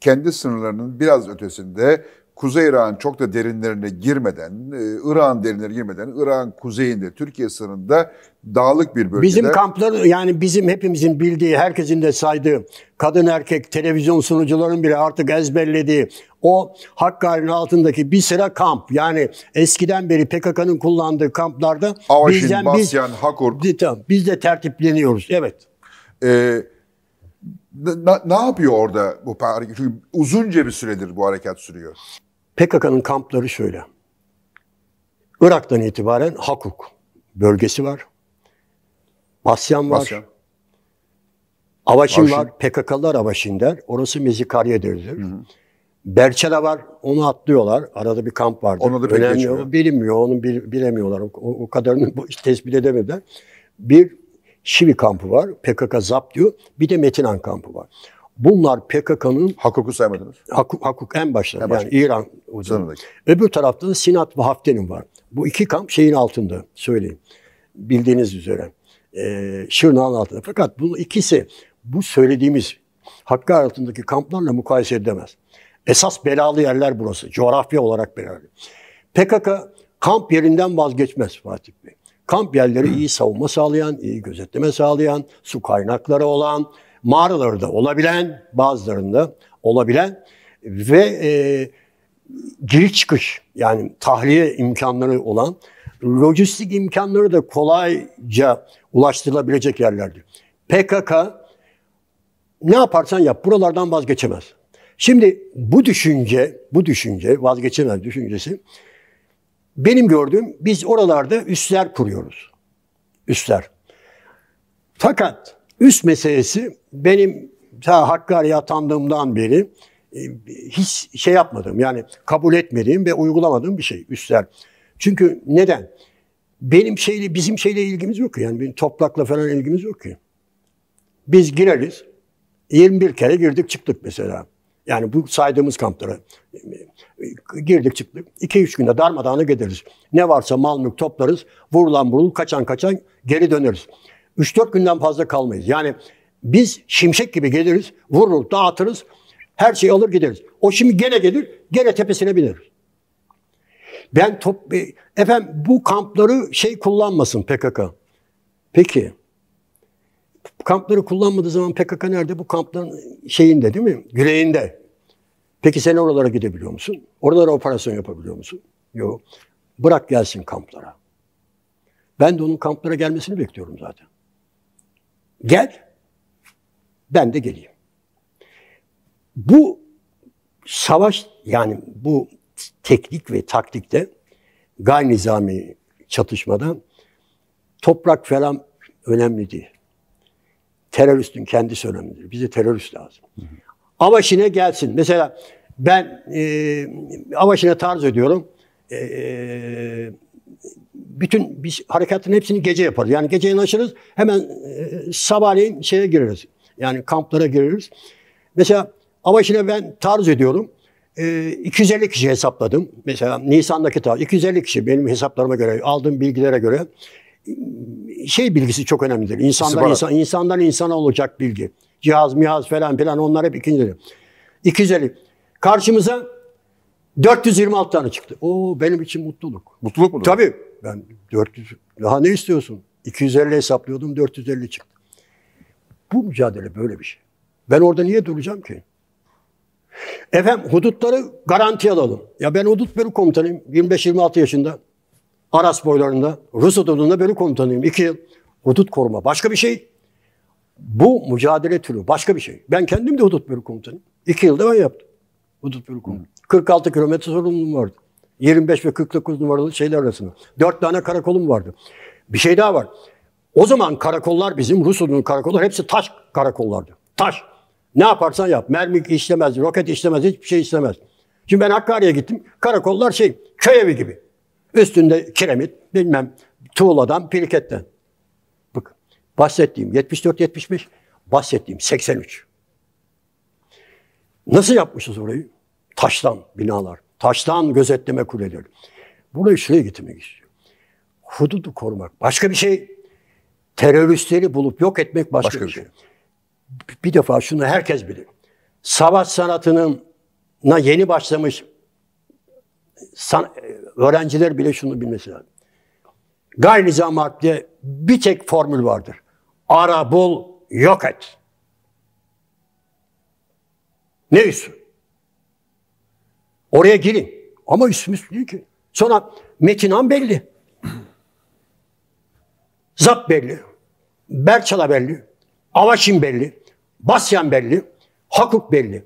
kendi sınırlarının biraz ötesinde Kuzey İran çok da derinlerine girmeden, e, İran derinlerine girmeden, İran kuzeyinde, Türkiye sınırında dağlık bir bölgede. Bizim kamplar yani bizim hepimizin bildiği, herkesin de saydığı, kadın erkek televizyon sunucuların bile artık ezberlediği o Hakkari'nin altındaki bir sıra kamp. Yani eskiden beri PKK'nın kullandığı kamplarda Avaşin, bizden, Basyan, biz, Hakur. Biz de tertipleniyoruz. Evet. Ee, ne, ne yapıyor orada bu hareket? Çünkü uzunca bir süredir bu harekat sürüyor. PKK'nın kampları şöyle. Irak'tan itibaren Hakuk bölgesi var. Basyan var. Basyan. Avaşin var. PKK'lar Avaşin der. Orası Mezikarye'dedir. Berçela var. Onu atlıyorlar. Arada bir kamp vardı. Ona da Önemli, geçmiyor. bilinmiyor. Onu bilemiyorlar. O, o kadarını tespit edemediler. Bir Şivi kampı var. PKK ZAP diyor. Bir de Metinan kampı var. Bunlar PKK'nın... Hakuku saymadınız. Hakuk, hakuk en başta. En başta. İran. Sanırım. Öbür tarafta da Sinat ve Haftenin var. Bu iki kamp şeyin altında söyleyeyim. Bildiğiniz üzere. Ee, Şırnağın altında. Fakat bu ikisi bu söylediğimiz hakkı altındaki kamplarla mukayese edemez. Esas belalı yerler burası. Coğrafya olarak belalı. PKK kamp yerinden vazgeçmez Fatih Bey. Kamp yerleri iyi savunma sağlayan, iyi gözetleme sağlayan, su kaynakları olan, mağaraları da olabilen, bazılarında olabilen ve e, giriş çıkış yani tahliye imkanları olan, lojistik imkanları da kolayca ulaştırılabilecek yerlerdir. PKK ne yaparsan yap buralardan vazgeçemez. Şimdi bu düşünce, bu düşünce vazgeçemez düşüncesi benim gördüğüm biz oralarda üsler kuruyoruz. Üsler. Fakat üst meselesi benim ta Hakkari'ye atandığımdan beri e, hiç şey yapmadım. Yani kabul etmediğim ve uygulamadığım bir şey üstler. Çünkü neden? Benim şeyle bizim şeyle ilgimiz yok ki. Yani benim toplakla falan ilgimiz yok ki. Biz gireriz. 21 kere girdik çıktık mesela. Yani bu saydığımız kamplara e, e, girdik çıktık. 2 üç günde darmadağınık ederiz. Ne varsa mal mülk toplarız. Vurulan vurul, kaçan kaçan geri döneriz. Üç dört günden fazla kalmayız. Yani biz şimşek gibi geliriz, vurur, dağıtırız. Her şeyi alır gideriz. O şimdi gene gelir, gene tepesine bineriz. Ben top, e, efendim bu kampları şey kullanmasın PKK. Peki kampları kullanmadığı zaman PKK nerede? Bu kampların şeyinde değil mi? Yüreğinde. Peki sen oralara gidebiliyor musun? Oralara operasyon yapabiliyor musun? Yok. Bırak gelsin kamplara. Ben de onun kamplara gelmesini bekliyorum zaten. Gel. Ben de geleyim. Bu savaş yani bu teknik ve taktikte gayri nizami çatışmada toprak falan önemli değil teröristin kendisi önemlidir. Bize terörist lazım. Avaşin'e gelsin. Mesela ben e, Avaşin'e tarz ediyorum. E, e, bütün biz harekatın hepsini gece yaparız. Yani gece yanaşırız. Hemen e, sabahleyin şeye gireriz. Yani kamplara gireriz. Mesela Avaşin'e ben tarz ediyorum. E, 250 kişi hesapladım. Mesela Nisan'daki tarz. 250 kişi benim hesaplarıma göre, aldığım bilgilere göre şey bilgisi çok önemlidir. İnsandan, insan, insandan insana olacak bilgi. Cihaz, mihaz falan filan onlar hep ikinci. 250. Karşımıza 426 tane çıktı. O benim için mutluluk. Mutluluk mu? Tabii. Ben 400 daha ne istiyorsun? 250 hesaplıyordum 450 çıktı. Bu mücadele böyle bir şey. Ben orada niye duracağım ki? Efendim hudutları garantiye alalım. Ya ben hudut bölü komutanıyım. 25-26 yaşında. Aras boylarında, Rus Otodu'nda bölük komutanıyım. İki yıl. Hudut koruma başka bir şey. Bu mücadele türü başka bir şey. Ben kendim de hudut bölük komutanıyım. İki yılda ben yaptım. Hudut bölük komutanı. 46 kilometre sorumluluğum vardı. 25 ve 49 numaralı şeyler arasında. Dört tane karakolum vardı. Bir şey daha var. O zaman karakollar bizim, Rus Rusya'nın karakolları hepsi taş karakollardı. Taş. Ne yaparsan yap. Mermi işlemez, roket işlemez, hiçbir şey işlemez. Şimdi ben Hakkari'ye gittim. Karakollar şey, köy evi gibi. Üstünde kiremit, bilmem tuğladan, piriketten. Bak, bahsettiğim 74-75, bahsettiğim 83. Nasıl yapmışız orayı? Taştan binalar, taştan gözetleme kuleleri. Burayı şuraya gitmek istiyor. Hududu korumak başka bir şey. Teröristleri bulup yok etmek başka, başka bir şey. şey. Bir defa şunu herkes bilir. Savaş sanatının yeni başlamış san, öğrenciler bile şunu bilmesi lazım. Gayri zamanlıkta bir tek formül vardır. Ara bul, yok et. Ne üstü? Oraya girin. Ama üstüm üstü değil ki. Sonra metinan belli. Zap belli. Berçala belli. Avaşin belli. Basyan belli. Hakuk belli.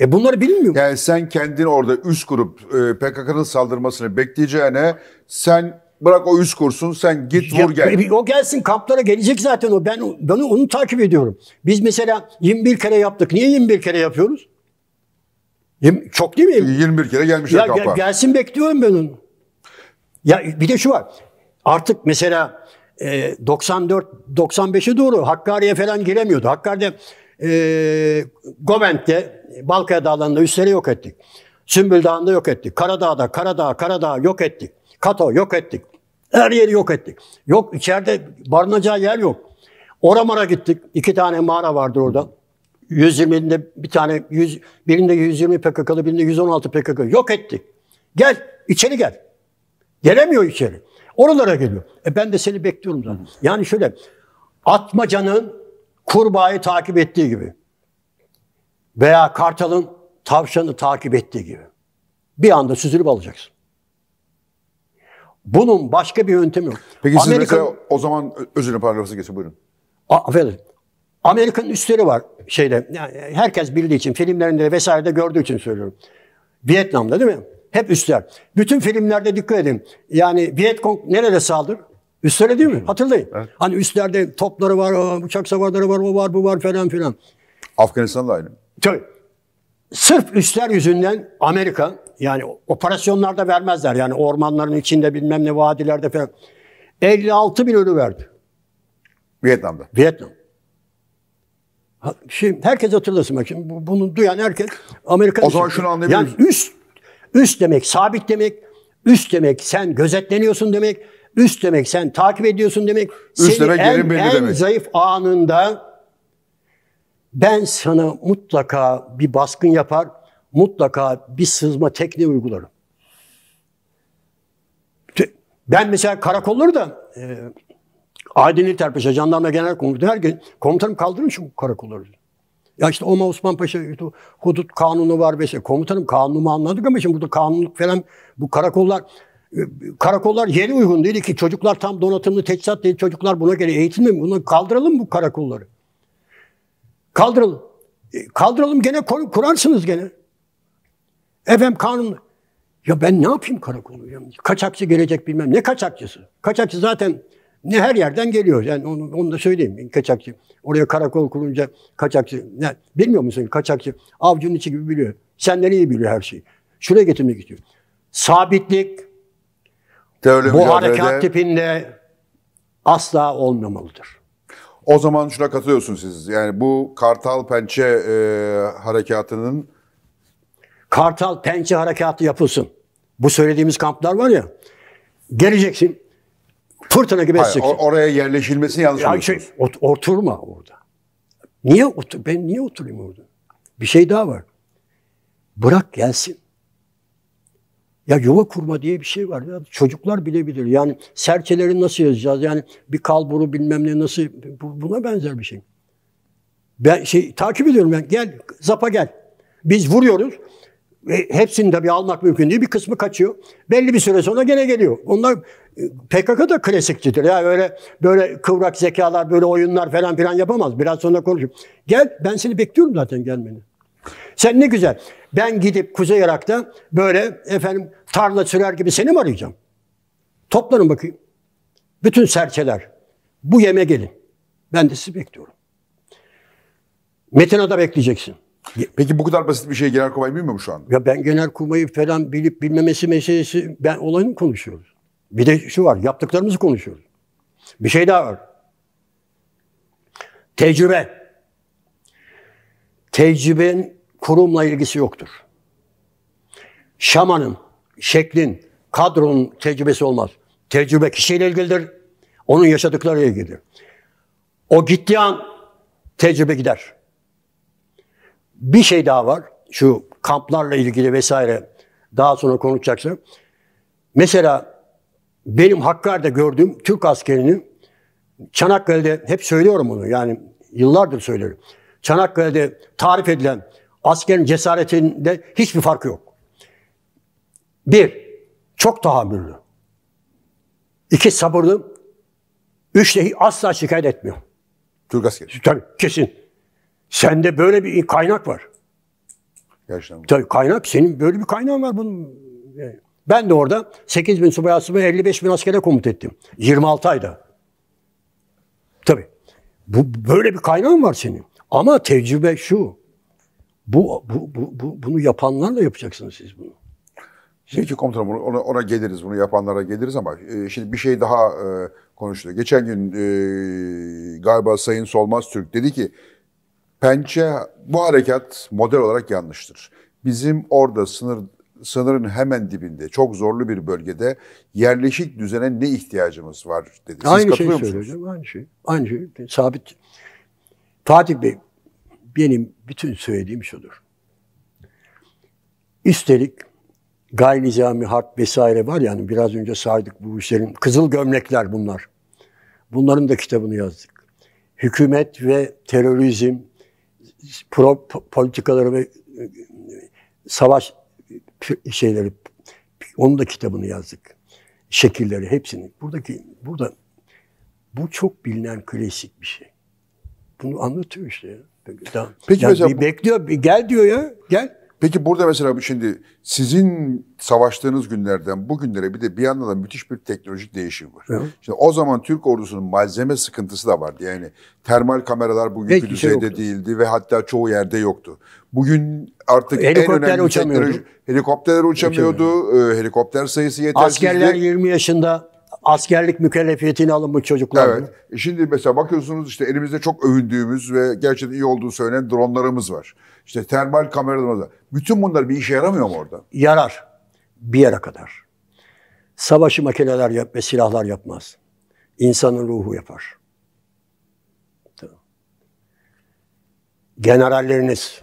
E bunları bilmiyor. Yani sen kendini orada üst kurup e, PKK'nın saldırmasını bekleyeceğine sen bırak o üst kursun sen git vur gel. Ya, o gelsin kamplara gelecek zaten o. Ben, ben onu takip ediyorum. Biz mesela 21 kere yaptık. Niye 21 kere yapıyoruz? Çok değil mi? 21 e, kere gelmişler ya, kampa. Gelsin bekliyorum ben onu. Ya bir de şu var. Artık mesela 94-95'e doğru Hakkari'ye falan giremiyordu. Hakkari'de e, Govent'te Balkaya Dağları'nda üsleri yok ettik. Sümbül Dağı'nda yok ettik. Karadağ'da, Karadağ, Karadağ yok ettik. Kato yok ettik. Her yeri yok ettik. Yok içeride barınacağı yer yok. Oramara gittik. İki tane mağara vardı orada. 120'inde bir tane, 100, birinde 120 PKK'lı, birinde 116 PKK. Yok ettik. Gel, içeri gel. Gelemiyor içeri. Oralara geliyor. E ben de seni bekliyorum zaten. Yani şöyle, atmacanın kurbağayı takip ettiği gibi veya kartalın tavşanı takip ettiği gibi bir anda süzülüp alacaksın. Bunun başka bir yöntemi yok. Peki siz Amerika, mesela o zaman özür dilerim paragrafı buyurun. A, affedin. Amerika'nın üstleri var şeyde. Yani herkes bildiği için filmlerinde vesairede gördüğü için söylüyorum. Vietnam'da değil mi? Hep üstler. Bütün filmlerde dikkat edin. Yani Vietcong nerede saldır? Üst öyle değil mi? Hatırlayın. Evet. Hani üstlerde topları var, uçak savarları var, o var, bu var falan filan. Afganistan'da aynı. Tabii. Sırf üstler yüzünden Amerika yani operasyonlarda vermezler. Yani ormanların içinde bilmem ne vadilerde falan. 56 bin ölü verdi. Vietnam'da. Vietnam. Şimdi herkes hatırlasın bak bunu duyan herkes Amerika. O zaman şunu anlayabiliriz. Yani üst üst demek sabit demek, üst demek sen gözetleniyorsun demek. Üst demek sen takip ediyorsun demek. Üst demek en, belli en demek. zayıf anında ben sana mutlaka bir baskın yapar, mutlaka bir sızma tekniği uygularım. Ben mesela karakolları da e, Aydınlı Terpeşe, Jandarma Genel Komutanı her gün komutanım kaldırın şu karakolları. Ya işte Oma Osman Paşa işte, hudut kanunu var vesaire. Komutanım kanunumu anladık ama şimdi burada kanunluk falan bu karakollar Karakollar yeri uygun değil ki çocuklar tam donatımlı teçhizat değil. Çocuklar buna göre eğitilmiyor. Bunu kaldıralım bu karakolları. Kaldıralım. E, kaldıralım gene kurarsınız gene. Efendim kanun. Ya ben ne yapayım karakolu? Ya? Kaçakçı gelecek bilmem. Ne kaçakçısı? Kaçakçı zaten ne her yerden geliyor. Yani onu, onu da söyleyeyim. Kaçakçı. Oraya karakol kurunca kaçakçı. Ne, bilmiyor musun kaçakçı? Avcının içi gibi biliyor. Senden iyi biliyor her şeyi. Şuraya getirmek istiyor. Sabitlik, Terörle Bu harekat tipinde asla olmamalıdır. O zaman şuna katılıyorsun siz. Yani bu Kartal Pençe e, harekatının... Kartal Pençe harekatı yapılsın. Bu söylediğimiz kamplar var ya. Geleceksin. Fırtına gibi Hayır, or- oraya yerleşilmesi yanlış yani şey, ot- Oturma orada. Niye otur? Ben niye oturayım orada? Bir şey daha var. Bırak gelsin. Ya yuva kurma diye bir şey var. Ya. Çocuklar bilebilir. Yani serçeleri nasıl yazacağız? Yani bir kalburu bilmem ne nasıl. Buna benzer bir şey. Ben şey takip ediyorum ben. Gel zapa gel. Biz vuruyoruz. E, hepsini tabii almak mümkün değil. Bir kısmı kaçıyor. Belli bir süre sonra gene geliyor. Onlar e, PKK da klasikçidir. Ya öyle böyle kıvrak zekalar, böyle oyunlar falan filan yapamaz. Biraz sonra konuşup. Gel ben seni bekliyorum zaten gelmeni. Sen ne güzel. Ben gidip Kuzey Irak'ta böyle efendim tarla sürer gibi seni mi arayacağım? Toplanın bakayım. Bütün serçeler. Bu yeme gelin. Ben de sizi bekliyorum. Metina'da bekleyeceksin. Peki bu kadar basit bir şey genel Genelkurmay bilmiyor mu şu anda? Ya ben genel Genelkurmay'ı falan bilip bilmemesi meselesi ben olayını konuşuyoruz. Bir de şu var yaptıklarımızı konuşuyoruz. Bir şey daha var. Tecrübe. Tecrüben kurumla ilgisi yoktur. Şamanın, şeklin, kadronun tecrübesi olmaz. Tecrübe kişiyle ilgilidir. Onun yaşadıklarıyla ilgilidir. O gittiği an tecrübe gider. Bir şey daha var. Şu kamplarla ilgili vesaire daha sonra konuşacaksın. Mesela benim Hakkari'de gördüğüm Türk askerinin Çanakkale'de hep söylüyorum bunu. Yani yıllardır söylüyorum. Çanakkale'de tarif edilen askerin cesaretinde hiçbir fark yok. Bir, çok tahammüllü. İki, sabırlı. Üç de asla şikayet etmiyor. Türk askeri. Tabii, kesin. Sende böyle bir kaynak var. Gerçekten. Tabii kaynak, senin böyle bir kaynağın var bunun. E, ben de orada 8 bin subay 55 bin askere komut ettim. 26 ayda. Tabii. Bu, böyle bir kaynağın var senin. Ama tecrübe şu. Bu, bu, bu, bu bunu yapanlarla yapacaksınız siz bunu. Peki komutanım ona, ona geliriz, bunu yapanlara geliriz ama e, şimdi bir şey daha e, konuştu. Geçen gün e, galiba Sayın Solmaz Türk dedi ki, pençe bu harekat model olarak yanlıştır. Bizim orada sınır sınırın hemen dibinde, çok zorlu bir bölgede yerleşik düzene ne ihtiyacımız var dedi. Siz aynı katılıyor şey musunuz? aynı şey. Aynı şey. Sabit. Fatih Bey, benim bütün söylediğim şudur. Üstelik gayri nizami harp vesaire var yani biraz önce saydık bu işlerin. Kızıl gömlekler bunlar. Bunların da kitabını yazdık. Hükümet ve terörizm, pro, politikaları ve e, savaş e, şeyleri, onun da kitabını yazdık. Şekilleri hepsini. Buradaki, burada bu çok bilinen klasik bir şey. Bunu anlatıyor işte. Peki, yani mesela bir bekliyor. Bir gel diyor ya. Gel. Peki burada mesela şimdi sizin savaştığınız günlerden bugünlere bir de bir yandan da müthiş bir teknolojik değişim var. Evet. Şimdi o zaman Türk ordusunun malzeme sıkıntısı da vardı. Yani termal kameralar bugünkü Hiçbir şey düzeyde değildi ve hatta çoğu yerde yoktu. Bugün artık en önemli uçamıyordu. teknoloji helikopterler uçamıyordu, e, helikopter sayısı yetersizdi. Askerler 20 yaşında askerlik mükellefiyetini alın bu çocuklar. Evet. E şimdi mesela bakıyorsunuz işte elimizde çok övündüğümüz ve gerçekten iyi olduğu söylenen dronlarımız var. İşte termal kameralarımız var. Bütün bunlar bir işe yaramıyor mu orada? Yarar. Bir yere kadar. Savaşı makineler yap ve silahlar yapmaz. İnsanın ruhu yapar. Generalleriniz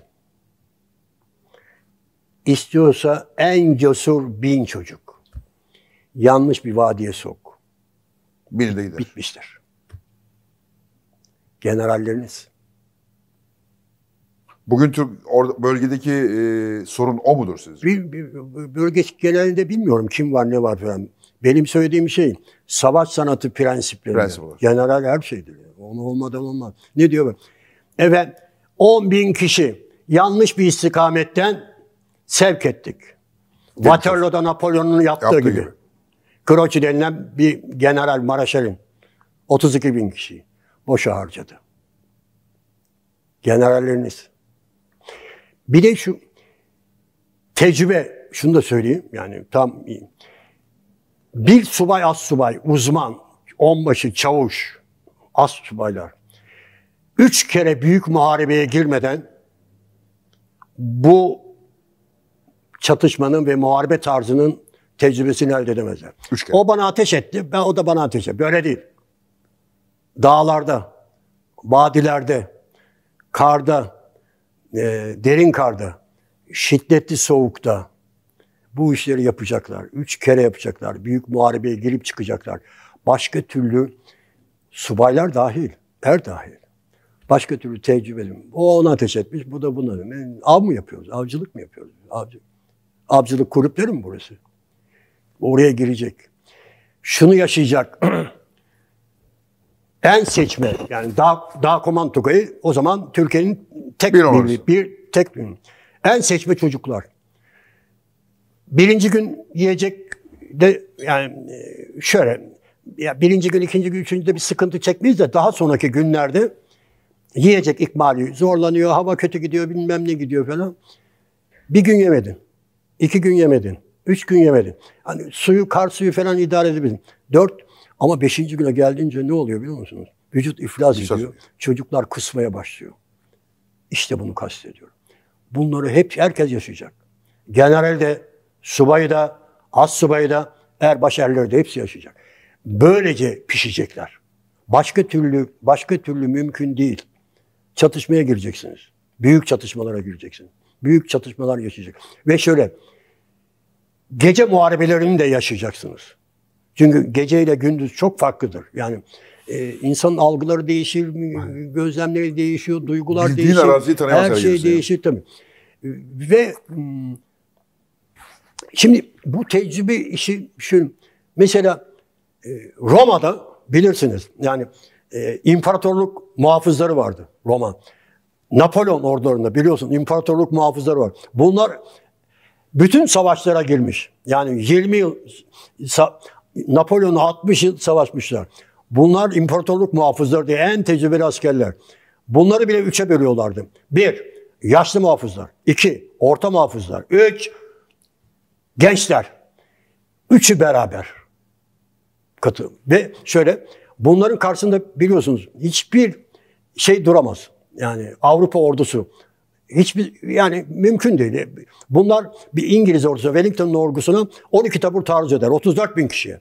istiyorsa en cesur bin çocuk yanlış bir vadiye sok. Biri Bitmiştir. Generalleriniz. Bugün Türk or, bölgedeki e, sorun o mudur sizce? Bir, bir, bölge genelinde bilmiyorum kim var ne var falan. Benim söylediğim şey savaş sanatı prensipleri. Prensip General her şeydir. Onu olmadan olmaz. Ne diyor ben? Evet 10 bin kişi yanlış bir istikametten sevk ettik. Waterloo'da Napolyon'un yaptığı, yaptığı gibi. gibi. Kroçi denilen bir general Maraşel'in 32 bin kişiyi boşa harcadı. Generalleriniz. Bir de şu tecrübe, şunu da söyleyeyim yani tam Bir subay, az subay, uzman, onbaşı, çavuş, az subaylar. Üç kere büyük muharebeye girmeden bu çatışmanın ve muharebe tarzının tecrübesini elde edemezler. Üç kere. O bana ateş etti, ben o da bana ateş etti. Böyle değil. Dağlarda, vadilerde, karda, e, derin karda, şiddetli soğukta bu işleri yapacaklar. Üç kere yapacaklar. Büyük muharebeye girip çıkacaklar. Başka türlü subaylar dahil, er dahil. Başka türlü tecrübelim. O ona ateş etmiş, bu da buna. Av mı yapıyoruz, avcılık mı yapıyoruz? Avcı, avcılık kulüpleri mi burası? Oraya girecek. Şunu yaşayacak. en seçme yani daha daha komantokayı o zaman Türkiye'nin tek bir, milli, bir tek milli. en seçme çocuklar. Birinci gün yiyecek de yani e, şöyle ya birinci gün, ikinci gün, üçüncü de bir sıkıntı çekmeyiz de daha sonraki günlerde yiyecek ikmali zorlanıyor, hava kötü gidiyor, bilmem ne gidiyor falan. Bir gün yemedin, iki gün yemedin, Üç gün yemedim. Hani suyu, kar suyu falan idare edebildim. Dört. Ama beşinci güne geldiğince ne oluyor biliyor musunuz? Vücut iflas Kısas. ediyor. Çocuklar kısmaya başlıyor. İşte bunu kastediyorum. Bunları hep herkes yaşayacak. Generalde, subayı da, az subayı da, erbaşerleri de hepsi yaşayacak. Böylece pişecekler. Başka türlü başka türlü mümkün değil. Çatışmaya gireceksiniz. Büyük çatışmalara gireceksiniz. Büyük çatışmalar yaşayacak. Ve şöyle gece muharebelerini de yaşayacaksınız. Çünkü geceyle gündüz çok farklıdır. Yani e, insanın algıları değişir, gözlemleri değişiyor, duygular Bildiğin değişir. Her şey değişir tabii. Ve hmm, şimdi bu tecrübe işi şu mesela e, Roma'da bilirsiniz yani e, imparatorluk muhafızları vardı Roma. Napolyon ordularında biliyorsun imparatorluk muhafızları var. Bunlar bütün savaşlara girmiş. Yani 20 yıl Napolyon'a 60 yıl savaşmışlar. Bunlar imparatorluk muhafızları diye en tecrübeli askerler. Bunları bile üçe bölüyorlardı. Bir, yaşlı muhafızlar. iki orta muhafızlar. Üç, gençler. Üçü beraber katı. Ve şöyle, bunların karşısında biliyorsunuz hiçbir şey duramaz. Yani Avrupa ordusu hiçbir yani mümkün değil. Bunlar bir İngiliz ordusu Wellington'un ordusuna 12 tabur taarruz eder. 34 bin kişi.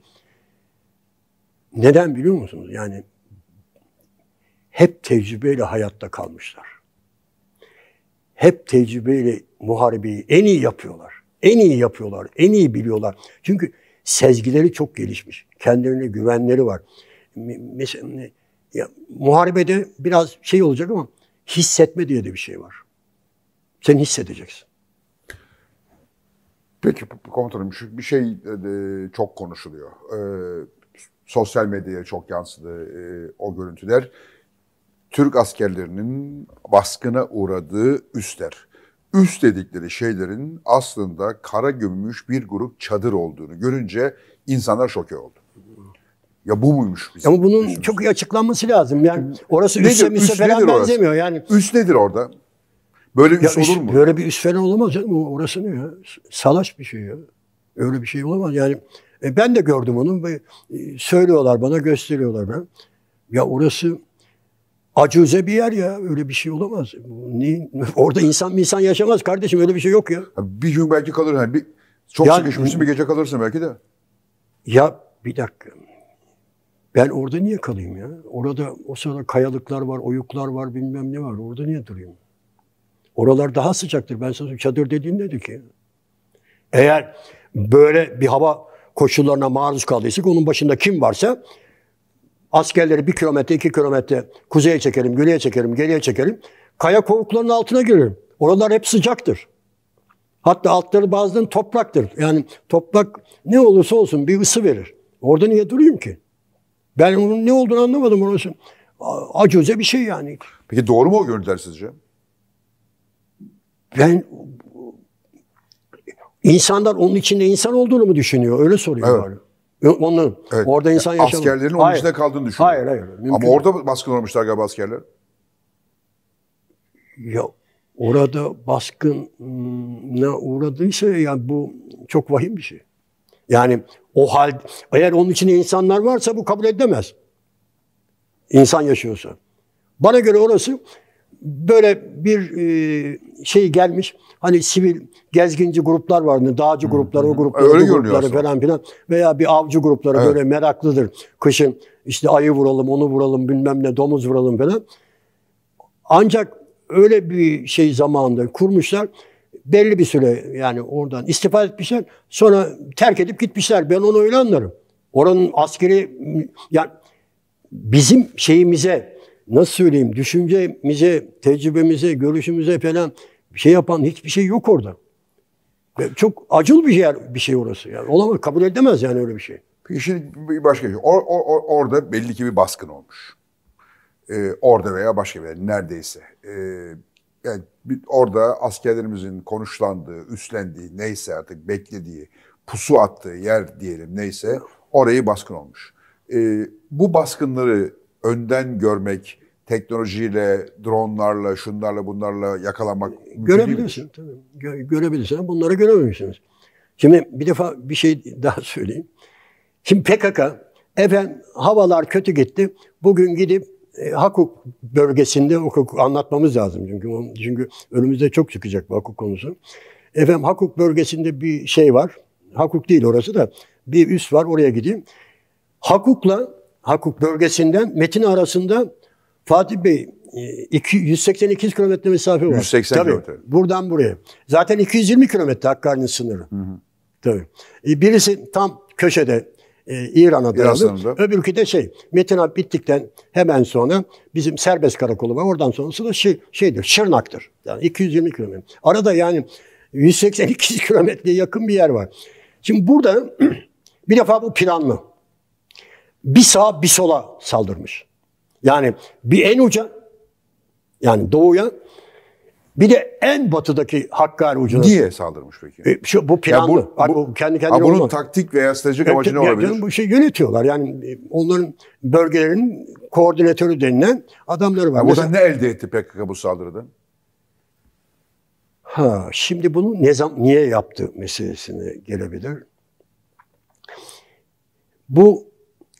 Neden biliyor musunuz? Yani hep tecrübeyle hayatta kalmışlar. Hep tecrübeyle muharebeyi en iyi yapıyorlar. En iyi yapıyorlar, en iyi biliyorlar. Çünkü sezgileri çok gelişmiş. Kendilerine güvenleri var. Mesela ya, muharebede biraz şey olacak ama hissetme diye de bir şey var. Sen hissedeceksin. Peki komutanım şu bir şey e, çok konuşuluyor. E, sosyal medyaya çok yansıdı e, o görüntüler. Türk askerlerinin baskına uğradığı üstler. Üst dedikleri şeylerin aslında kara gömmüş bir grup çadır olduğunu görünce insanlar şoke oldu. Ya bu muymuş bizim? Ama bunun düşünürüz. çok iyi açıklanması lazım. Yani orası üst üste benzemiyor yani. Üst nedir orada? Böyle bir ya, olur mu? Böyle bir üs falan olamaz canım. Orası ne ya? Salaş bir şey ya. Öyle bir şey olamaz. Yani e, ben de gördüm onu. Ve, e, söylüyorlar bana, gösteriyorlar ben. Ya orası acuze bir yer ya. Öyle bir şey olamaz. Ne, orada insan bir insan yaşamaz kardeşim. Öyle bir şey yok ya. Bir gün belki kalır. Yani bir, çok ya, sıkışmışsın bir gece kalırsın belki de. Ya bir dakika. Ben orada niye kalayım ya? Orada o sırada kayalıklar var, oyuklar var, bilmem ne var. Orada niye durayım? Oralar daha sıcaktır. Ben sana çadır dediğin dedi ki. Eğer böyle bir hava koşullarına maruz kaldıysak onun başında kim varsa askerleri bir kilometre, iki kilometre kuzeye çekelim, güneye çekelim, geriye çekelim. Kaya kovuklarının altına girelim. Oralar hep sıcaktır. Hatta altları bazen topraktır. Yani toprak ne olursa olsun bir ısı verir. Orada niye durayım ki? Ben onun ne olduğunu anlamadım orası. Acuze bir şey yani. Peki doğru mu o görüntüler sizce? ben insanlar onun içinde insan olduğunu mu düşünüyor? Öyle soruyorlar. Evet. Bari. evet. Orada insan yani yaşamıyor. Askerlerin onun hayır. içinde kaldığını düşünüyor. Hayır hayır. Mümkün Ama orada baskın olmuşlar galiba askerler. Ya orada baskına uğradıysa yani bu çok vahim bir şey. Yani o hal eğer onun içinde insanlar varsa bu kabul edilemez. İnsan yaşıyorsa. Bana göre orası böyle bir e, şey gelmiş. Hani sivil gezginci gruplar vardı. Dağcı hmm. grupları, o grupları, Öyle grupları falan filan. Veya bir avcı grupları evet. böyle meraklıdır. Kışın işte ayı vuralım, onu vuralım, bilmem ne domuz vuralım falan. Ancak öyle bir şey zamanında kurmuşlar. Belli bir süre yani oradan istifa etmişler. Sonra terk edip gitmişler. Ben onu öyle anlarım. Oranın askeri yani bizim şeyimize nasıl söyleyeyim düşüncemize, tecrübemize, görüşümüze falan bir şey yapan hiçbir şey yok orada. Çok acıl bir yer bir şey orası. Yani olamaz, kabul edemez yani öyle bir şey. Peki şimdi başka şey. Or, or, or, orada belli ki bir baskın olmuş. Ee, orada veya başka bir yer neredeyse. Ee, yani bir, orada askerlerimizin konuşlandığı, üstlendiği, neyse artık beklediği, pusu attığı yer diyelim neyse orayı baskın olmuş. Ee, bu baskınları önden görmek, teknolojiyle, dronlarla, şunlarla, bunlarla yakalamak mümkün Görebilirsin tabii. Gö- görebilirsin. Bunları görememişsiniz. Şimdi bir defa bir şey daha söyleyeyim. Şimdi PKK, efendim havalar kötü gitti. Bugün gidip e, hukuk bölgesinde hukuk anlatmamız lazım. Çünkü çünkü önümüzde çok çıkacak bu hakuk konusu. Efendim Hakuk bölgesinde bir şey var. hakuk değil orası da. Bir üs var oraya gideyim. Hakukla Hakuk bölgesinden Metin arasında Fatih Bey 182 e, kilometre mesafe var. 180 Tabii, kilometre. Buradan buraya. Zaten 220 kilometre Hakkari'nin sınırı. Hı hı. Tabii. E, birisi tam köşede e, İran'a dayalı. Öbürkü de şey, Metin abi bittikten hemen sonra bizim serbest karakolu var. Oradan sonrası da şey, şeydir, Şırnak'tır. Yani 220 kilometre. Arada yani 182 kilometreye yakın bir yer var. Şimdi burada bir defa bu planlı bir sağa bir sola saldırmış. Yani bir en uca yani doğuya bir de en batıdaki Hakkari ucuna. Niye saldırmış peki? E, şu, bu planlı. Ya bu, bu, kendi kendine ha, bunun olmaz. taktik veya stratejik amacı ne olabilir? Canım, bu şey yönetiyorlar. Yani e, onların bölgelerinin koordinatörü denilen adamları var. Ha, Mesela, ne elde etti PKK bu saldırıda? Ha, şimdi bunu ne zam, niye yaptı meselesine gelebilir. Bu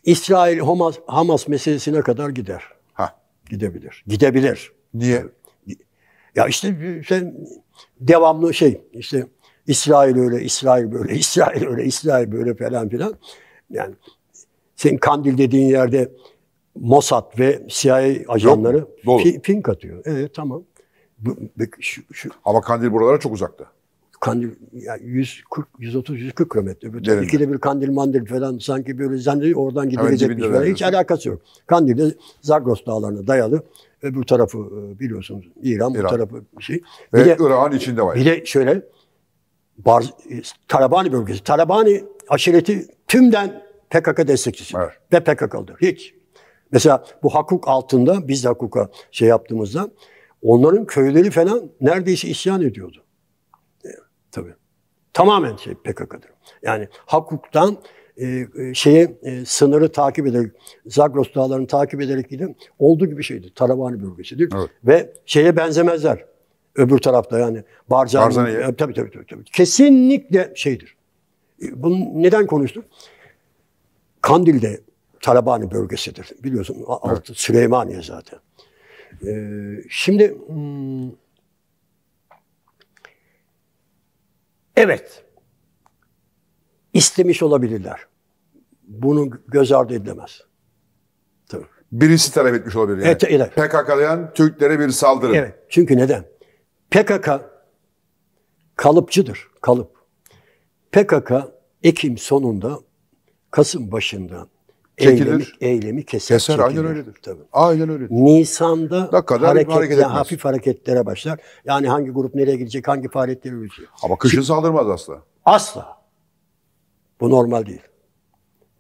İsrail Hamas, Hamas meselesine kadar gider. Ha. Gidebilir. Gidebilir. Niye? Ya işte sen devamlı şey işte İsrail öyle, İsrail böyle, İsrail öyle, İsrail böyle falan filan. Yani senin Kandil dediğin yerde Mossad ve CIA ajanları Yok, fi, fink atıyor. Evet tamam. Bu, şu, şu. Ama Kandil buralara çok uzakta. Kandil yani 140 130 140 kilometre. Öbür Derinde. ikide bir kandil mandil falan sanki böyle zannediyor oradan gidilecekmiş falan. Hiç alakası yok. Kandil de Zagros dağlarına dayalı. Öbür tarafı e, biliyorsunuz İran, İran. bu tarafı şey. Ve bir de, İran içinde var. Bir de şöyle Bar, e, Tarabani bölgesi. Tarabani aşireti tümden PKK destekçisi evet. ve PKK'lıdır. Hiç. Mesela bu hakuk altında biz de hukuka şey yaptığımızda onların köyleri falan neredeyse isyan ediyordu. Tamamen şey PKK'dır. Yani hakuktan e, e, şeye e, sınırı takip ederek, Zagros dağlarını takip ederek giden olduğu gibi şeydi. Taravani bölgesidir. Evet. Ve şeye benzemezler. Öbür tarafta yani Barzani. E, tabii, tabii, tabii, tabii. Kesinlikle şeydir. E, bunu neden konuştuk? Kandil'de Tarabani bölgesidir. Biliyorsun evet. altı Süleymaniye zaten. Ee, şimdi hmm, Evet, istemiş olabilirler. Bunu göz ardı edilemez. Tabii. Birisi talep etmiş olabilir yani. Evet, evet. PKK'layan Türklere bir saldırı. Evet, çünkü neden? PKK kalıpçıdır, kalıp. PKK Ekim sonunda, Kasım başında Çekilir, eylemi, keser. Keser çekilir. aynen öyledir. Tabii. Aynen öyledir. Nisan'da kadar hareket etmez. hafif hareketlere başlar. Yani hangi grup nereye gidecek, hangi faaliyetleri yürütecek. Ama kışın Şimdi, saldırmaz asla. Asla. Bu normal değil.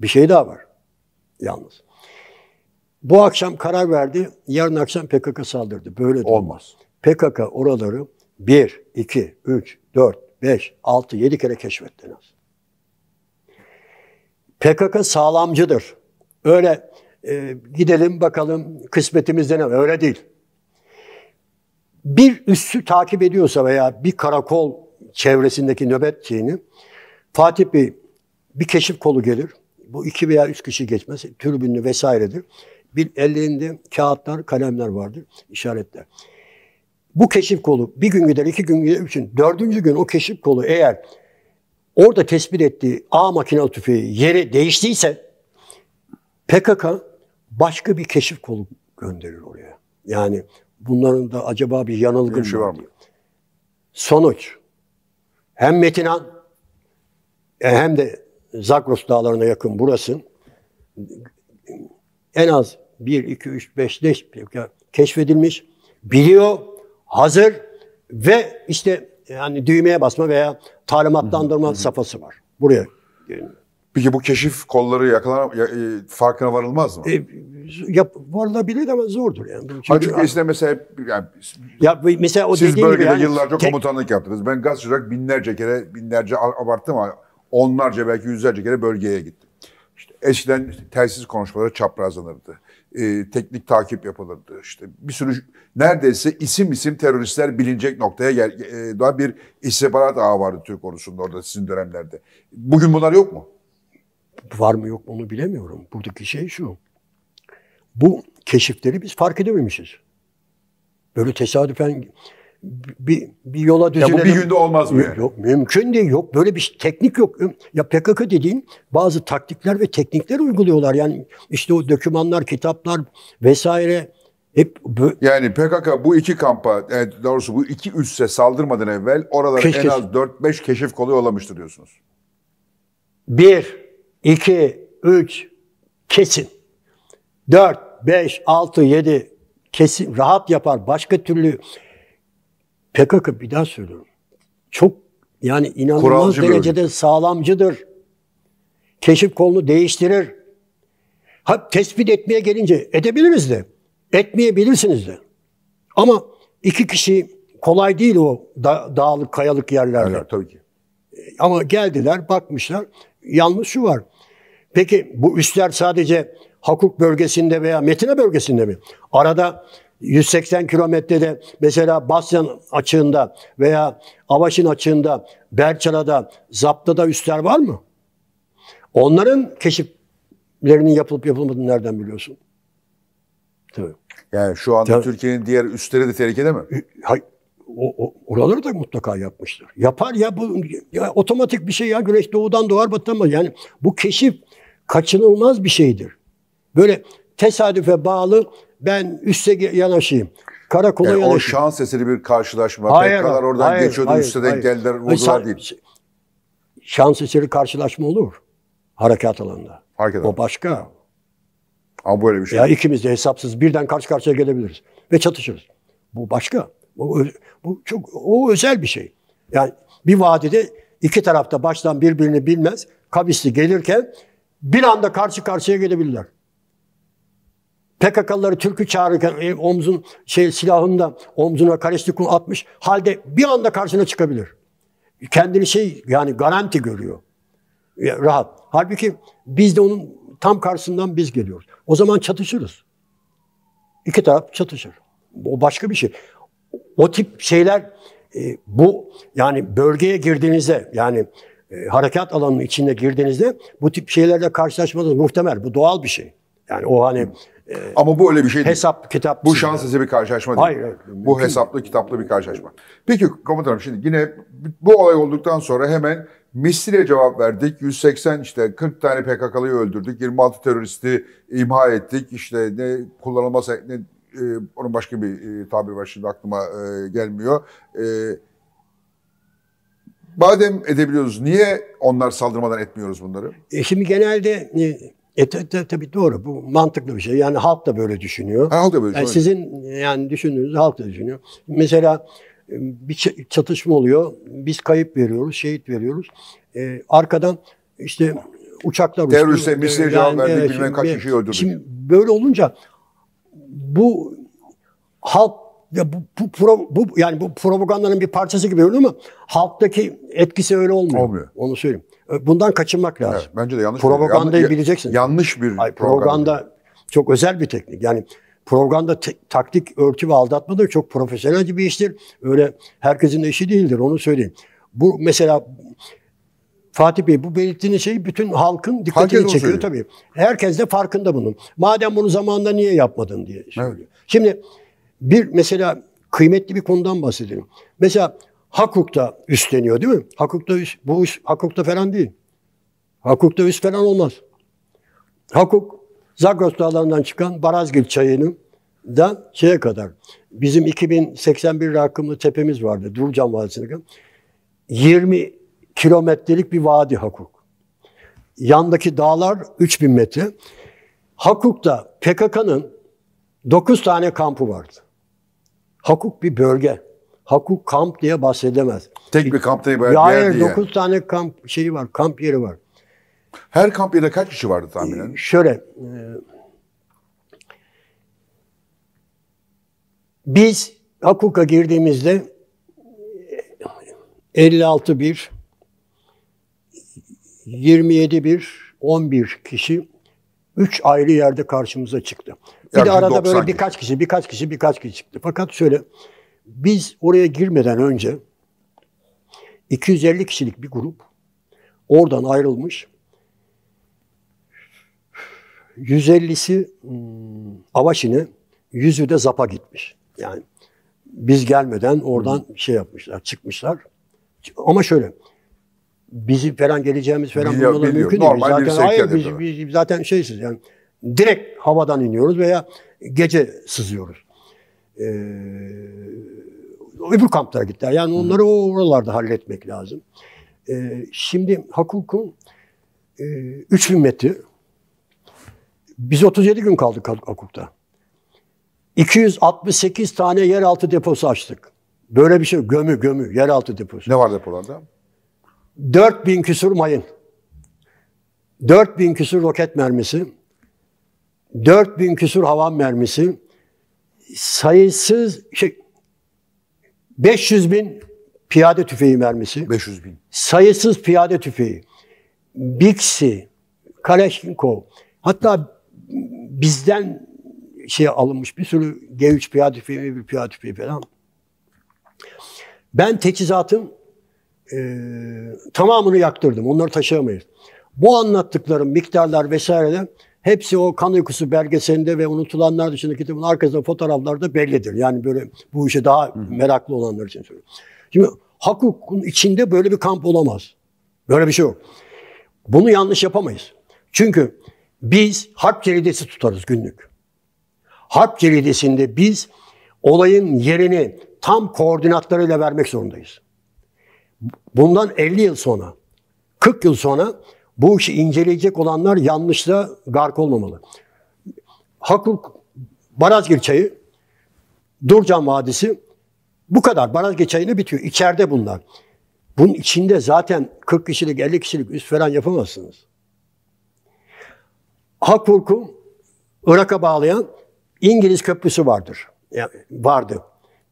Bir şey daha var. Yalnız. Bu akşam karar verdi, yarın akşam PKK saldırdı. Böyle değil. olmaz. PKK oraları 1, 2, 3, 4, 5, 6, 7 kere keşfetti en az. PKK sağlamcıdır. Öyle e, gidelim bakalım kısmetimizde ne Öyle değil. Bir üssü takip ediyorsa veya bir karakol çevresindeki nöbetçiğini Fatih Bey bir keşif kolu gelir. Bu iki veya üç kişi geçmez. Türbünlü vesairedir. Bir ellerinde kağıtlar, kalemler vardır, işaretler. Bu keşif kolu bir gün gider, iki gün gider, üç gün. Dördüncü gün o keşif kolu eğer orada tespit ettiği A makinalı tüfeği yeri değiştiyse PKK başka bir keşif kolu gönderir oraya. Yani bunların da acaba bir yanılgın şey var mı? Sonuç. Hem Metinan e, hem de Zagros dağlarına yakın burası en az 1, 2, 3, 5, 5 keşfedilmiş. Biliyor, hazır ve işte yani düğmeye basma veya talimatlandırma hı safhası var. Buraya yani Peki bu keşif kolları yakalan e, farkına varılmaz mı? E, yap, varılabilir ama zordur yani. Çünkü Hacı Kesin'e mesela yani, ya, mesela o siz bölgede yani, yıllarca tek... komutanlık yaptınız. Ben gaz olarak binlerce kere, binlerce abarttım ama onlarca belki yüzlerce kere bölgeye gittim. İşte eskiden telsiz konuşmaları çaprazlanırdı. E, teknik takip yapılırdı. İşte bir sürü neredeyse isim isim teröristler bilinecek noktaya gel, e, daha bir istihbarat ağı vardı Türk ordusunda orada sizin dönemlerde. Bugün bunlar yok mu? var mı yok mu onu bilemiyorum. Buradaki şey şu. Bu keşifleri biz fark edememişiz. Böyle tesadüfen bir, bir yola düzülelim. Ya bu bir günde olmaz mı? Yok, mümkün değil. Yok böyle bir teknik yok. Ya PKK dediğin bazı taktikler ve teknikler uyguluyorlar. Yani işte o dokümanlar, kitaplar vesaire hep yani PKK bu iki kampa, doğrusu bu iki üsse saldırmadan evvel oralara en az 4-5 keşif kolu yollamıştır diyorsunuz. Bir, 2, 3 kesin. 4, 5, 6, 7 kesin rahat yapar. Başka türlü PKK bir daha söylüyorum. Çok yani inanılmaz Kuralcı derecede sağlamcıdır. Keşif kolunu değiştirir. Ha, tespit etmeye gelince edebiliriz de. Etmeyebilirsiniz de. Ama iki kişi kolay değil o da, dağlık, kayalık yerlerde. Evet, tabii ki ama geldiler bakmışlar. Yanlış şu var. Peki bu üsler sadece Hakuk bölgesinde veya Metine bölgesinde mi? Arada 180 kilometrede mesela Basyan açığında veya Avaş'ın açığında, Berçala'da, Zapta'da üsler var mı? Onların keşiflerinin yapılıp yapılmadığını nereden biliyorsun? Tabii. Yani şu anda Tabii. Türkiye'nin diğer üstleri de tehlikede mi? Hayır o, o, oraları da mutlaka yapmıştır. Yapar ya bu ya otomatik bir şey ya güneş doğudan doğar batıdan mı? Yani bu keşif kaçınılmaz bir şeydir. Böyle tesadüfe bağlı ben üste yanaşayım. Karakola yani yanaşayım. O şans eseri bir karşılaşma. Hayır, PKK'lar oradan hayır, geçiyordu hayır, üste denk geldiler vurdular değil. Şans eseri karşılaşma olur. Harekat alanında. Fark O başka. Ama böyle bir şey. Ya ikimiz de hesapsız birden karşı karşıya gelebiliriz. Ve çatışırız. Bu başka. Bu, bu çok o özel bir şey. Yani bir vadide iki tarafta baştan birbirini bilmez. Kabisli gelirken bir anda karşı karşıya gelebilirler. PKK'lıları türkü çağırırken e, omzun şey silahında omzuna karestikun atmış halde bir anda karşına çıkabilir. Kendini şey yani garanti görüyor. rahat. Halbuki biz de onun tam karşısından biz geliyoruz. O zaman çatışırız. İki taraf çatışır. O başka bir şey. O tip şeyler e, bu yani bölgeye girdiğinizde yani e, harekat alanının içinde girdiğinizde bu tip şeylerle karşılaşmanız muhtemel. Bu doğal bir şey. Yani o hani e, ama bu öyle bir şey değil. Hesap kitap. Bu şans eseri bir karşılaşma değil. Hayır. Bu hesaplı kitaplı bir karşılaşma. Peki komutanım şimdi yine bu olay olduktan sonra hemen Misli'ye cevap verdik. 180 işte 40 tane PKK'lıyı öldürdük. 26 teröristi imha ettik. İşte ne kullanılmasa ne e, onun başka bir e, tabiri var şimdi aklıma e, gelmiyor. E, madem edebiliyoruz niye onlar saldırmadan etmiyoruz bunları? E şimdi genelde e, tabii tab- tab- doğru bu mantıklı bir şey. Yani halk da böyle düşünüyor. Ha, halk da böyle düşünüyor. sizin yani düşündüğünüz halk da düşünüyor. Mesela e, bir çatışma oluyor. Biz kayıp veriyoruz, şehit veriyoruz. E, arkadan işte uçaklar... Teröriste misliye yani, cevap verdik, bilmem kaç kişi öldürdük. Şimdi böyle olunca bu halk ya bu, bu, pro, bu yani bu propagandanın bir parçası gibi öyle mi halktaki etkisi öyle olmuyor. Olmuyor. Onu söyleyeyim. E, bundan kaçınmak lazım. Evet, bence de yanlış. Propagandayı yanlış, bileceksin. Yanlış bir Hayır, propaganda. propaganda çok özel bir teknik. Yani propaganda te- taktik, örtü ve aldatmadır. çok profesyonel bir iştir. Öyle herkesin işi değildir onu söyleyeyim. Bu mesela Fatih Bey bu belirttiğiniz şey bütün halkın dikkatini Herkes çekiyor tabii. Herkes de farkında bunun. Madem bunu zamanında niye yapmadın diye söylüyor. Evet. Şimdi bir mesela kıymetli bir konudan bahsedelim. Mesela hakukta üstleniyor değil mi? Hakukta üst, bu üst, hakukta falan değil. Hakukta üst falan olmaz. Hakuk Zagros Dağları'ndan çıkan Barazgil çayının da şeye kadar bizim 2081 rakımlı tepemiz vardı Durcan Vadisi'nde 20 kilometrelik bir vadi Hakuk. Yandaki dağlar 3000 metre. Hakuk'ta PKK'nın 9 tane kampı vardı. Hakuk bir bölge. Hakuk kamp diye bahsedemez. Tek bir kamp değil, bir yer diye. 9 tane kamp şeyi var, kamp yeri var. Her kamp yerine kaç kişi vardı tahminen? Ee, şöyle, e, biz Hakuk'a girdiğimizde 56 e, bir, 27 bir 11 kişi üç ayrı yerde karşımıza çıktı. Bir de arada böyle birkaç kişi, birkaç kişi, birkaç kişi çıktı. Fakat şöyle, biz oraya girmeden önce 250 kişilik bir grup oradan ayrılmış. 150'si hmm, Avaşin'e, yüzü de Zap'a gitmiş. Yani biz gelmeden oradan şey yapmışlar, çıkmışlar. Ama şöyle, Bizi falan geleceğimiz falan biliyor, bunlar biliyor. mümkün Normal değil. Zaten hayır biz, biz zaten şeysiz yani direkt havadan iniyoruz veya gece sızıyoruz. Ee, öbür kamplara gittiler. Yani onları o oralarda halletmek lazım. Ee, şimdi Hakuk'un e, 3000 metre biz 37 gün kaldık Hakuk'ta. 268 tane yeraltı deposu açtık. Böyle bir şey gömü gömü yeraltı deposu. Ne var depolarda? 4000 küsur mayın, 4000 küsur roket mermisi, 4000 küsur hava mermisi, sayısız şey, 500 bin piyade tüfeği mermisi. 500 bin. Sayısız piyade tüfeği. Bixi, Kalashnikov. Hatta bizden şey alınmış bir sürü G3 piyade tüfeği, bir piyade tüfeği falan. Ben teçhizatım e, tamamını yaktırdım. Onları taşıyamayız. Bu anlattıklarım, miktarlar vesaire de hepsi o kan uykusu belgeselinde ve unutulanlar dışında kitabın arkasında fotoğraflarda bellidir. Yani böyle bu işe daha meraklı olanlar için söylüyorum. Şimdi hak hukukun içinde böyle bir kamp olamaz. Böyle bir şey yok. Bunu yanlış yapamayız. Çünkü biz harp ceridesi tutarız günlük. Harp ceridesinde biz olayın yerini tam koordinatlarıyla vermek zorundayız bundan 50 yıl sonra, 40 yıl sonra bu işi inceleyecek olanlar yanlışla gark olmamalı. Hakul Barazgil çayı, Durcan Vadisi bu kadar. Barazgil çayını bitiyor. İçeride bunlar. Bunun içinde zaten 40 kişilik, 50 kişilik üst falan yapamazsınız. Hakurku Irak'a bağlayan İngiliz köprüsü vardır. Yani vardı.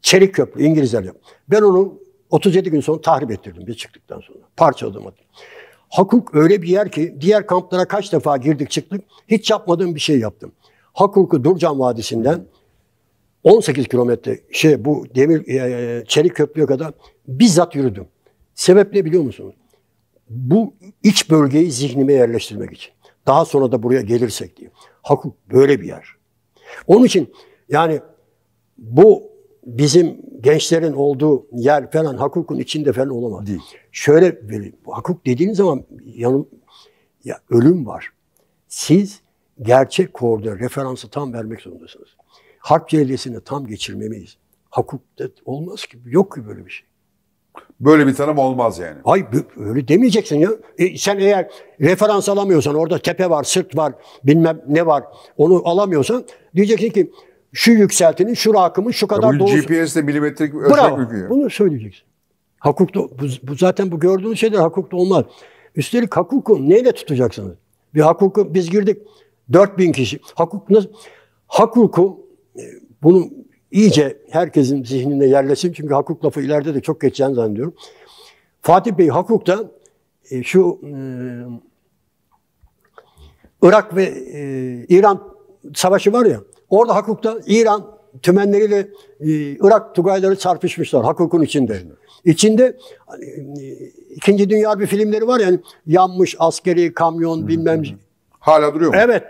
Çelik köprü İngilizler. Ben onu 37 gün sonra tahrip ettirdim Bir çıktıktan sonra. Parçaladım adı. Hakuk öyle bir yer ki diğer kamplara kaç defa girdik çıktık hiç yapmadığım bir şey yaptım. Hakuk'u Durcan Vadisi'nden 18 kilometre şey bu demir e, e, çelik köprüye kadar bizzat yürüdüm. Sebep ne biliyor musunuz? Bu iç bölgeyi zihnime yerleştirmek için. Daha sonra da buraya gelirsek diye. Hakuk böyle bir yer. Onun için yani bu bizim gençlerin olduğu yer falan hukukun içinde falan olamaz. Değil. Şöyle böyle, hukuk dediğiniz zaman yanım ya ölüm var. Siz gerçek koordinat referansı tam vermek zorundasınız. Harp cellesini tam geçirmemeyiz. Hukukta olmaz ki. Yok ki böyle bir şey. Böyle bir tanım olmaz yani. Ay öyle demeyeceksin ya. E, sen eğer referans alamıyorsan orada tepe var, sırt var, bilmem ne var onu alamıyorsan diyeceksin ki şu yükseltinin, şu rakımın şu kadar ya bu doğrusu. GPS'te milimetrik ölçmek Bravo. Bunu söyleyeceksin. Hakukta bu, bu zaten bu gördüğünüz şeyler Hakukta olmaz. Üstelik hukuku neyle tutacaksınız? Bir hukuku biz girdik 4000 kişi. Hukuk nasıl? E, bunu iyice herkesin zihninde yerleşsin. Çünkü hakuk lafı ileride de çok geçeceğini zannediyorum. Fatih Bey hakukta e, şu e, Irak ve e, İran savaşı var ya. Orada Hakuk'ta İran tümenleriyle e, Irak Tugayları çarpışmışlar Hakuk'un içinde. İçinde e, İkinci Dünya bir filmleri var yani yanmış askeri kamyon hmm. bilmem. Hala duruyor mu? Evet.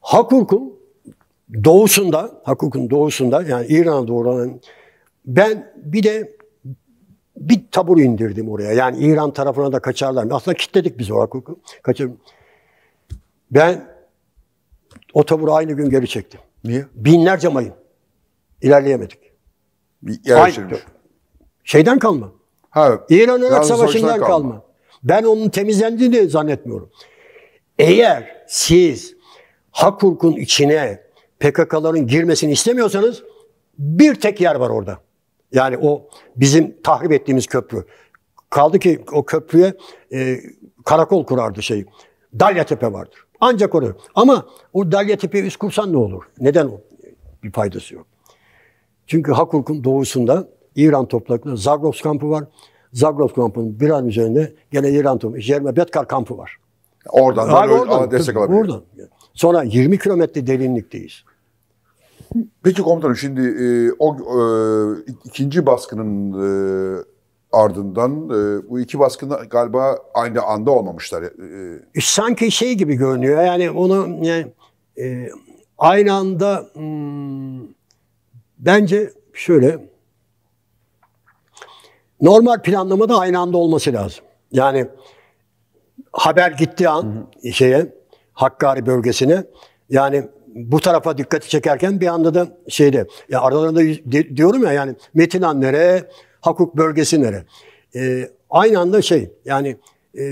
Hakuk'un doğusunda, Hakuk'un doğusunda yani İran'a doğru ben bir de bir tabur indirdim oraya. Yani İran tarafına da kaçarlar. Aslında kitledik biz o Hakuk'u. Kaçır. Ben o taburu aynı gün geri çektim. Niye? Binlerce mayın. İlerleyemedik. Yerleşirmiş. Şeyden kalma. Ha, İran-Irak Savaşı'ndan kalma. kalma. Ben onun temizlendiğini zannetmiyorum. Eğer siz hak hukukun içine PKK'ların girmesini istemiyorsanız bir tek yer var orada. Yani o bizim tahrip ettiğimiz köprü. Kaldı ki o köprüye e, karakol kurardı şey. Dalya Tepe vardır. Ancak onu. Ama o Dalya Tepe'yi üst kursan ne olur? Neden Bir faydası yok. Çünkü Hakurk'un doğusunda İran topraklarında Zagros kampı var. Zagros kampının bir an üzerinde gene İran toprakları, Jerme Betkar kampı var. Oradan, var, yani oradan destek alabilir. Oradan. Sonra 20 kilometre derinlikteyiz. Peki komutanım şimdi e, o e, ikinci baskının e, Ardından e, bu iki baskın galiba aynı anda olmamışlar. E, e, e, Sanki şey gibi görünüyor. Yani onu yani, e, aynı anda hmm, bence şöyle normal planlamada aynı anda olması lazım. Yani haber gitti an hı hı. şeye Hakkari bölgesine yani bu tarafa dikkati çekerken bir anda da şeyde ya aralarında diyorum ya yani Metin Anlere Hakuk bölgesi nere? E, aynı anda şey yani e,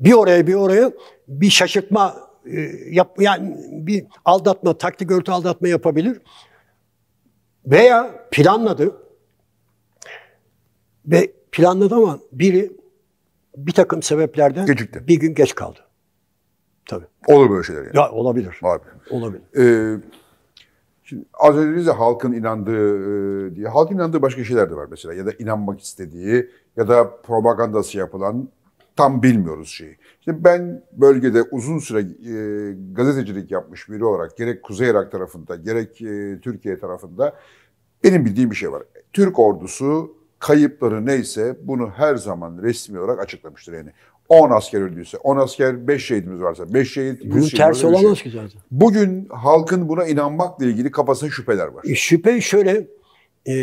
bir oraya bir oraya bir şaşırtma e, yap, yani bir aldatma, taktik örtü aldatma yapabilir. Veya planladı ve planladı ama biri bir takım sebeplerden Gecikti. bir gün geç kaldı. Tabii. Olur böyle şeyler yani. Ya olabilir. Abi. Olabilir. Ee, Şimdi az önce dediniz ya halkın inandığı e, diye. Halkın inandığı başka şeyler de var mesela. Ya da inanmak istediği ya da propagandası yapılan tam bilmiyoruz şeyi. İşte ben bölgede uzun süre e, gazetecilik yapmış biri olarak gerek Kuzey Irak tarafında gerek e, Türkiye tarafında benim bildiğim bir şey var. Türk ordusu kayıpları neyse bunu her zaman resmi olarak açıklamıştır. Yani 10 asker öldüyse, 10 asker 5 şehidimiz varsa, 5 şehit, 100 Bunun şehit tersi varsa, olamaz ki zaten. Bugün halkın buna inanmakla ilgili kafasında şüpheler var. E, şüphe şöyle, e,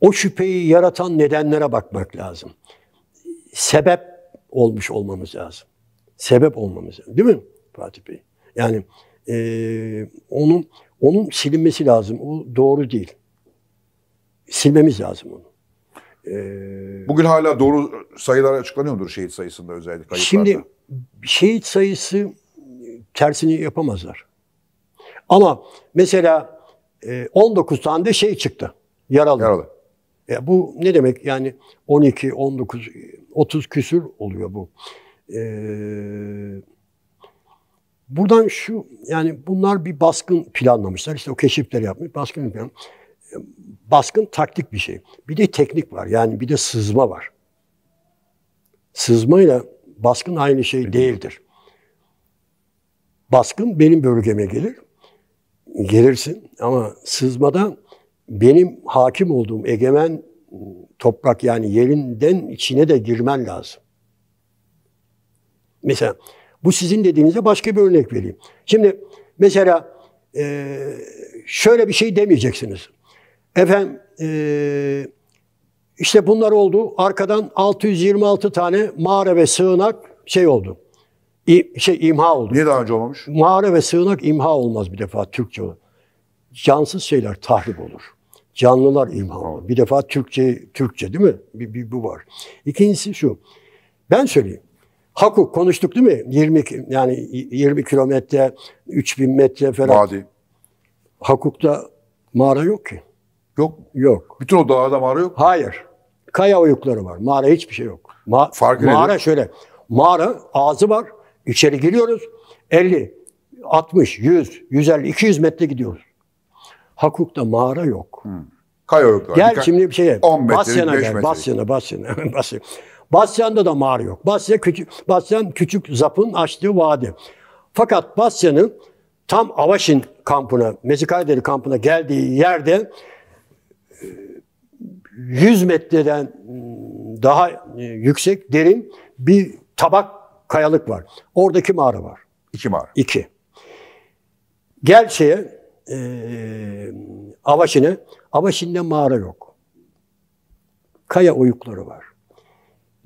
o şüpheyi yaratan nedenlere bakmak lazım. Sebep olmuş olmamız lazım. Sebep olmamız lazım. Değil mi Fatih Bey? Yani e, onun onun silinmesi lazım. O doğru değil. Silmemiz lazım onu. Ee, Bugün hala doğru sayılar açıklanıyor mudur şehit sayısında özellikle? Kayıplarda? Şimdi şehit sayısı tersini yapamazlar. Ama mesela 19 e, tane de şey çıktı. Yaralı. Yaralı. Ya bu ne demek? Yani 12, 19, 30 küsür oluyor bu. Ee, buradan şu, yani bunlar bir baskın planlamışlar. İşte o keşifleri yapmış, baskın plan. Baskın taktik bir şey. Bir de teknik var. Yani bir de sızma var. Sızmayla baskın aynı şey değildir. Baskın benim bölgeme gelir. Gelirsin ama sızmada benim hakim olduğum egemen toprak yani yerinden içine de girmen lazım. Mesela bu sizin dediğinize başka bir örnek vereyim. Şimdi mesela şöyle bir şey demeyeceksiniz. Efendim e, işte bunlar oldu. Arkadan 626 tane mağara ve sığınak şey oldu. İ, şey imha oldu. Niye daha önce olmamış? Mağara ve sığınak imha olmaz bir defa Türkçe olur. Cansız şeyler tahrip olur. Canlılar imha olur. Bir defa Türkçe Türkçe değil mi? Bir, bir bu var. İkincisi şu. Ben söyleyeyim. Hakuk konuştuk değil mi? 20 yani 20 kilometre, 3000 metre falan. Vadi. Hakuk'ta mağara yok ki. Yok. Yok. Bütün o dağda mağara yok. Hayır. Kaya oyukları var. Mağara hiçbir şey yok. Ma Farkı mağara nedir? şöyle. Mağara ağzı var. İçeri giriyoruz. 50, 60, 100, 150, 200 metre gidiyoruz. Hakuk'ta mağara yok. Hmm. Kaya oyukları. Gel Birkaç, şimdi bir şeye. 10 metre, Basyan'a gel. Basyan'a, Basyan'a. Basyan'a. Basyan'da da mağara yok. Basya küçük, Basyan küçük Zap'ın açtığı vadi. Fakat Basya'nın tam Avaşin kampına, Mezikadeli kampına geldiği yerde 100 metreden ıı, daha ıı, yüksek, derin bir tabak kayalık var. Oradaki mağara var. İki mağara. İki. Gel şeye, e, Avaşin'e. Avaşin'de mağara yok. Kaya oyukları var.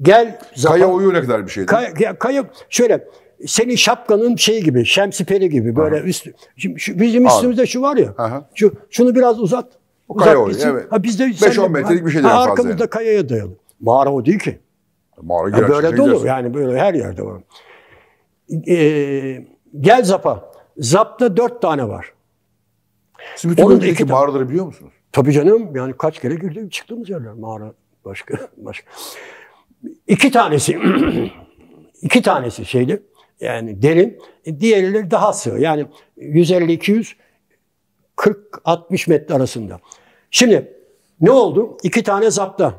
Gel Zapan, Kaya oyuğu ne kadar bir şeydi? Kaya, kaya şöyle senin şapkanın şey gibi, şemsiperi gibi böyle Aha. üst. Şimdi şu, bizim Abi. üstümüzde şu var ya. Aha. Şu şunu biraz uzat. O kaya oluyor evet. Ha de 5-10 metrelik bir şeyden fazla. Arkamızda yani. kayaya dayalı. Mağara o değil ki. Mağara ya böyle dolu yani böyle her yerde var. Ee, gel Zap'a. Zap'ta dört tane var. Siz bütün Onun iki mağaraları biliyor musunuz? Tabii canım yani kaç kere girdik çıktığımız yerler mağara başka başka. İki tanesi iki tanesi şeydi yani derin e, diğerleri daha sığ yani 150-200 40-60 metre arasında. Şimdi ne oldu? İki tane zapta,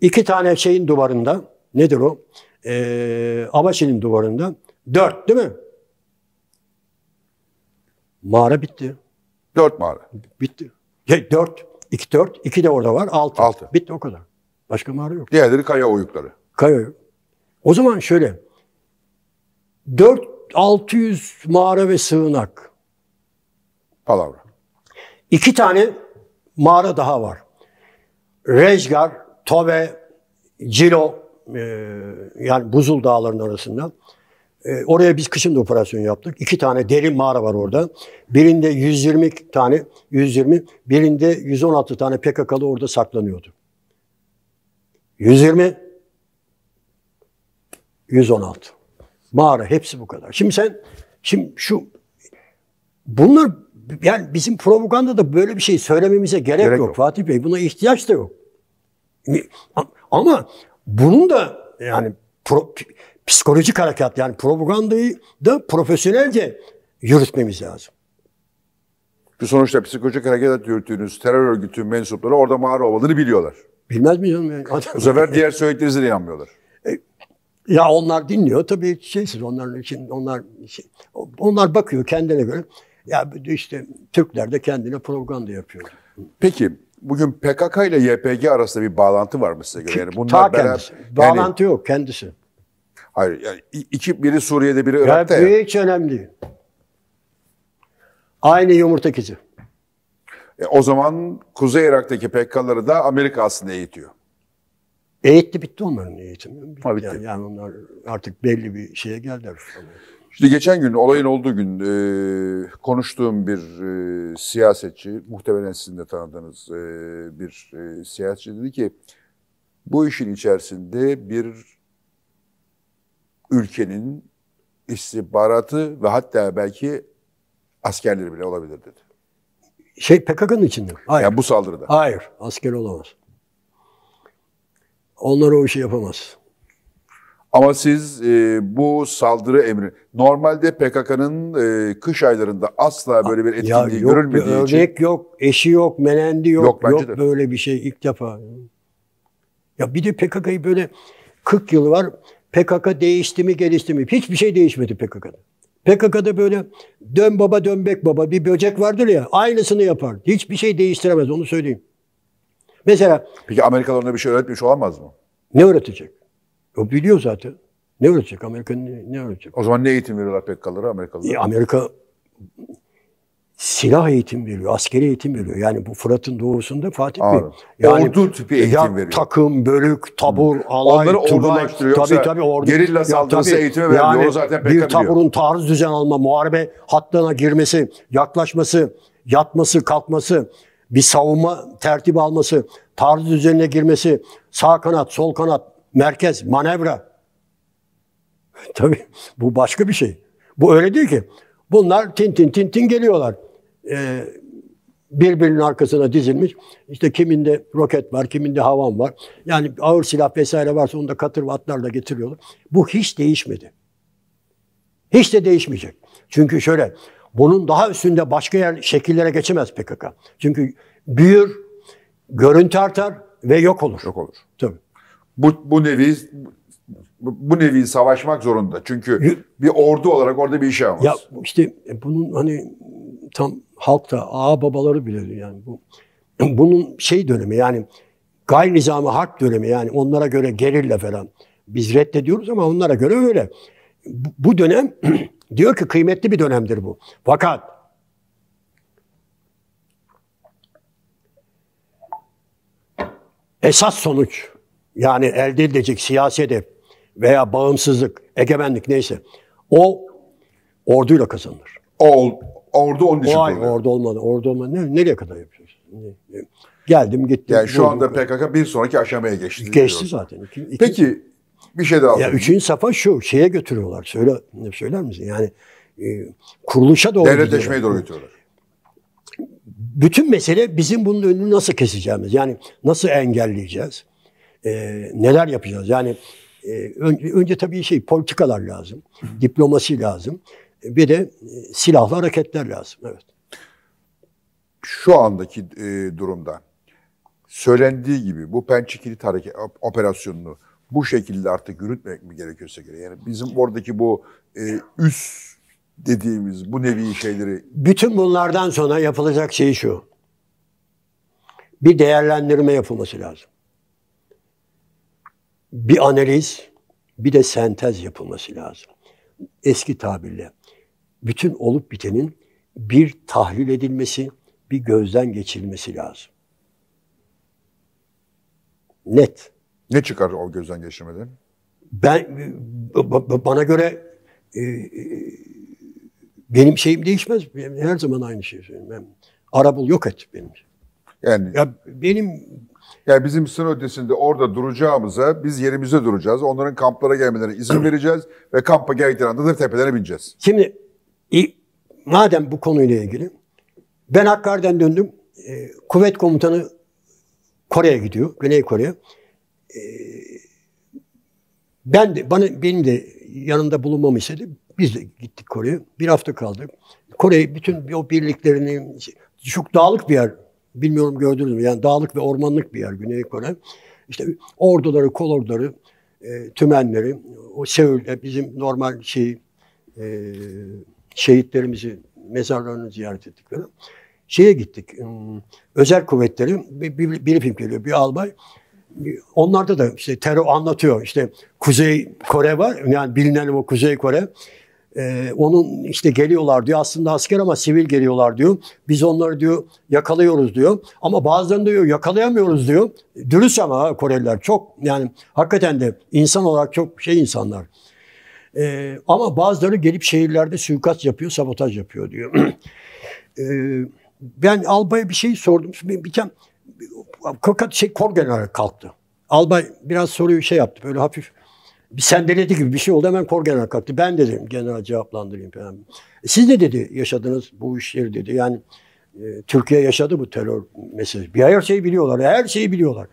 iki tane şeyin duvarında, nedir o? Ee, Abaşi'nin duvarında, dört değil mi? Mağara bitti. Dört mağara. Bitti. Ya, dört, iki dört, iki de orada var, altı. Altı. Bitti o kadar. Başka mağara yok. Diğerleri kaya oyukları. Kaya oyuk. O zaman şöyle, dört, altı yüz mağara ve sığınak. Palavra. İki tane mağara daha var. Rejgar, Tobe, Cilo e, yani Buzul Dağları'nın arasında. E, oraya biz kışın da operasyon yaptık. İki tane derin mağara var orada. Birinde 120 tane, 120, birinde 116 tane PKK'lı orada saklanıyordu. 120, 116. Mağara hepsi bu kadar. Şimdi sen, şimdi şu, bunlar yani bizim propagandada böyle bir şey söylememize gerek, gerek yok, yok Fatih Bey. Buna ihtiyaç da yok. Ama bunun da yani pro, psikolojik harekat yani propagandayı da profesyonelce yürütmemiz lazım. Ki sonuçta psikolojik harekat yürüttüğünüz terör örgütü mensupları orada mağara olmadığını biliyorlar. Bilmez mi canım? Yani? Bu sefer diğer söylediklerinizi de yanmıyorlar. E, ya onlar dinliyor tabii şeysiz onların için onlar şey, onlar bakıyor kendine göre. Ya işte Türkler de kendine propaganda yapıyor. Peki bugün PKK ile YPG arasında bir bağlantı var mı size göre? Yani bunlar Ta kendisi. Beraber, bağlantı yani, yok kendisi. Hayır yani iki biri Suriye'de biri Irak'ta. Ya, Hiç önemli Aynı yumurta kizi. E, o zaman Kuzey Irak'taki PKK'ları da Amerika aslında eğitiyor. Eğitti bitti onların eğitimi. Bitti. Ha, bitti. Yani, yani onlar artık belli bir şeye geldiler. İşte geçen gün, olayın olduğu gün e, konuştuğum bir e, siyasetçi, muhtemelen sizin de tanıdığınız e, bir e, siyasetçi dedi ki, bu işin içerisinde bir ülkenin istihbaratı ve hatta belki askerleri bile olabilir dedi. Şey PKK'nın içinde mi? Hayır. Yani bu saldırıda. Hayır, asker olamaz. Onlar o işi yapamaz. Ama siz e, bu saldırı emri, normalde PKK'nın e, kış aylarında asla böyle bir etkinliği ya yok, görülmediği örnek için... Örnek yok, eşi yok, menendi yok, yok, yok böyle bir şey ilk defa. Ya bir de PKK'yı böyle 40 yıl var, PKK değişti mi gelişti mi? Hiçbir şey değişmedi PKK'da. PKK'da böyle dön baba dönbek baba bir böcek vardır ya aynısını yapar. Hiçbir şey değiştiremez onu söyleyeyim. Mesela... Peki Amerikalılar ona bir şey öğretmiş olamaz mı? Ne öğretecek? O biliyor zaten. Ne öğretecek? Amerika ne, ne öğretecek? O zaman ne eğitim veriyorlar PKK'lara Amerikalılara? E, Amerika silah eğitim veriyor, askeri eğitim veriyor. Yani bu Fırat'ın doğusunda Fatih Bey. Yani ordu tipi eğitim ya, veriyor. Takım, bölük, tabur, hmm. alay, Onları ordulaştırıyor. Tabii tabii ordu. Gerilla saldırısı ya, tabii, eğitimi veriyor. Yani, Onu zaten bir taburun taarruz düzen alma, muharebe hattına girmesi, yaklaşması, yatması, kalkması, bir savunma tertibi alması, taarruz düzenine girmesi, sağ kanat, sol kanat, merkez, manevra. Tabii bu başka bir şey. Bu öyle değil ki. Bunlar tin tin tin tin geliyorlar. Ee, birbirinin arkasına dizilmiş. İşte kiminde roket var, kiminde havan var. Yani ağır silah vesaire varsa onu da katır ve atlarla getiriyorlar. Bu hiç değişmedi. Hiç de değişmeyecek. Çünkü şöyle, bunun daha üstünde başka yer şekillere geçemez PKK. Çünkü büyür, görüntü artar ve yok olur. Yok olur. Tabii bu, bu nevi bu nevi savaşmak zorunda. Çünkü bir ordu olarak orada bir iş şey yapamaz. Ya işte bunun hani tam halkta ağa babaları bilir yani bu. Bunun şey dönemi yani gayri nizami harp dönemi yani onlara göre gerilla falan. Biz reddediyoruz ama onlara göre öyle. Bu dönem diyor ki kıymetli bir dönemdir bu. Fakat esas sonuç yani elde edilecek siyasi hedef veya bağımsızlık, egemenlik neyse o orduyla kazanılır. O ordu onun için. O ordu olmadı. Ordu olmadı. Ne, nereye kadar yapacağız? Geldim gittim. Yani şu anda PKK bir sonraki aşamaya geçti. Geçti zaten. İki, iki, Peki bir şey daha. Ya üçüncü safa şu şeye götürüyorlar. Söyle söyler misin? Yani e, kuruluşa doğru. Devletleşmeye doğru götürüyorlar. Bütün mesele bizim bunun önünü nasıl keseceğimiz. Yani nasıl engelleyeceğiz? e, neler yapacağız? Yani e, önce, önce tabii şey politikalar lazım, diplomasi lazım. E, bir de e, silahlı hareketler lazım. Evet. Şu andaki e, durumda söylendiği gibi bu pençe kilit hareket operasyonunu bu şekilde artık yürütmek mi gerekiyorsa göre. Yani bizim oradaki bu e, üst dediğimiz bu nevi şeyleri. Bütün bunlardan sonra yapılacak şey şu. Bir değerlendirme yapılması lazım bir analiz, bir de sentez yapılması lazım. Eski tabirle bütün olup bitenin bir tahlil edilmesi, bir gözden geçirilmesi lazım. Net. Ne çıkar o gözden geçirmeden? Ben bana göre e, e, benim şeyim değişmez. Her zaman aynı şey. söylüyorum. arabul yok et benim. Yani ya benim yani bizim sınır ötesinde orada duracağımıza biz yerimize duracağız. Onların kamplara gelmelerine izin vereceğiz ve kampa geldiğinde anda da tepelere bineceğiz. Şimdi madem bu konuyla ilgili ben Hakkari'den döndüm. E, kuvvet komutanı Kore'ye gidiyor. Güney Kore'ye. ben de, bana, benim de yanında bulunmamı istedi. Biz de gittik Kore'ye. Bir hafta kaldık. Kore'yi bütün o birliklerini, çok şey, dağlık bir yer Bilmiyorum gördünüz mü? Yani dağlık ve ormanlık bir yer Güney Kore. İşte orduları, kolorduları, e, tümenleri, o Seul'de bizim normal şey, e, şehitlerimizi, mezarlarını ziyaret ettikleri. Şeye gittik, hmm, özel kuvvetleri, bir, bir, bir film geliyor, bir albay. Onlarda da işte terör anlatıyor. İşte Kuzey Kore var, yani bilinen o Kuzey Kore e, onun işte geliyorlar diyor aslında asker ama sivil geliyorlar diyor. Biz onları diyor yakalıyoruz diyor. Ama bazen diyor yakalayamıyoruz diyor. Dürüst ama Koreliler çok yani hakikaten de insan olarak çok şey insanlar. E, ama bazıları gelip şehirlerde suikast yapıyor, sabotaj yapıyor diyor. e, ben albaya bir şey sordum. Bir, bir fakat şey kor kalktı. Albay biraz soruyu şey yaptı böyle hafif bir sendeledi gibi bir şey oldu. Hemen kor genel kalktı. Ben dedim genel cevaplandırayım falan. E, siz de dedi yaşadınız bu işleri dedi. Yani e, Türkiye yaşadı bu terör meselesi. Bir her şeyi biliyorlar. Her şeyi biliyorlar.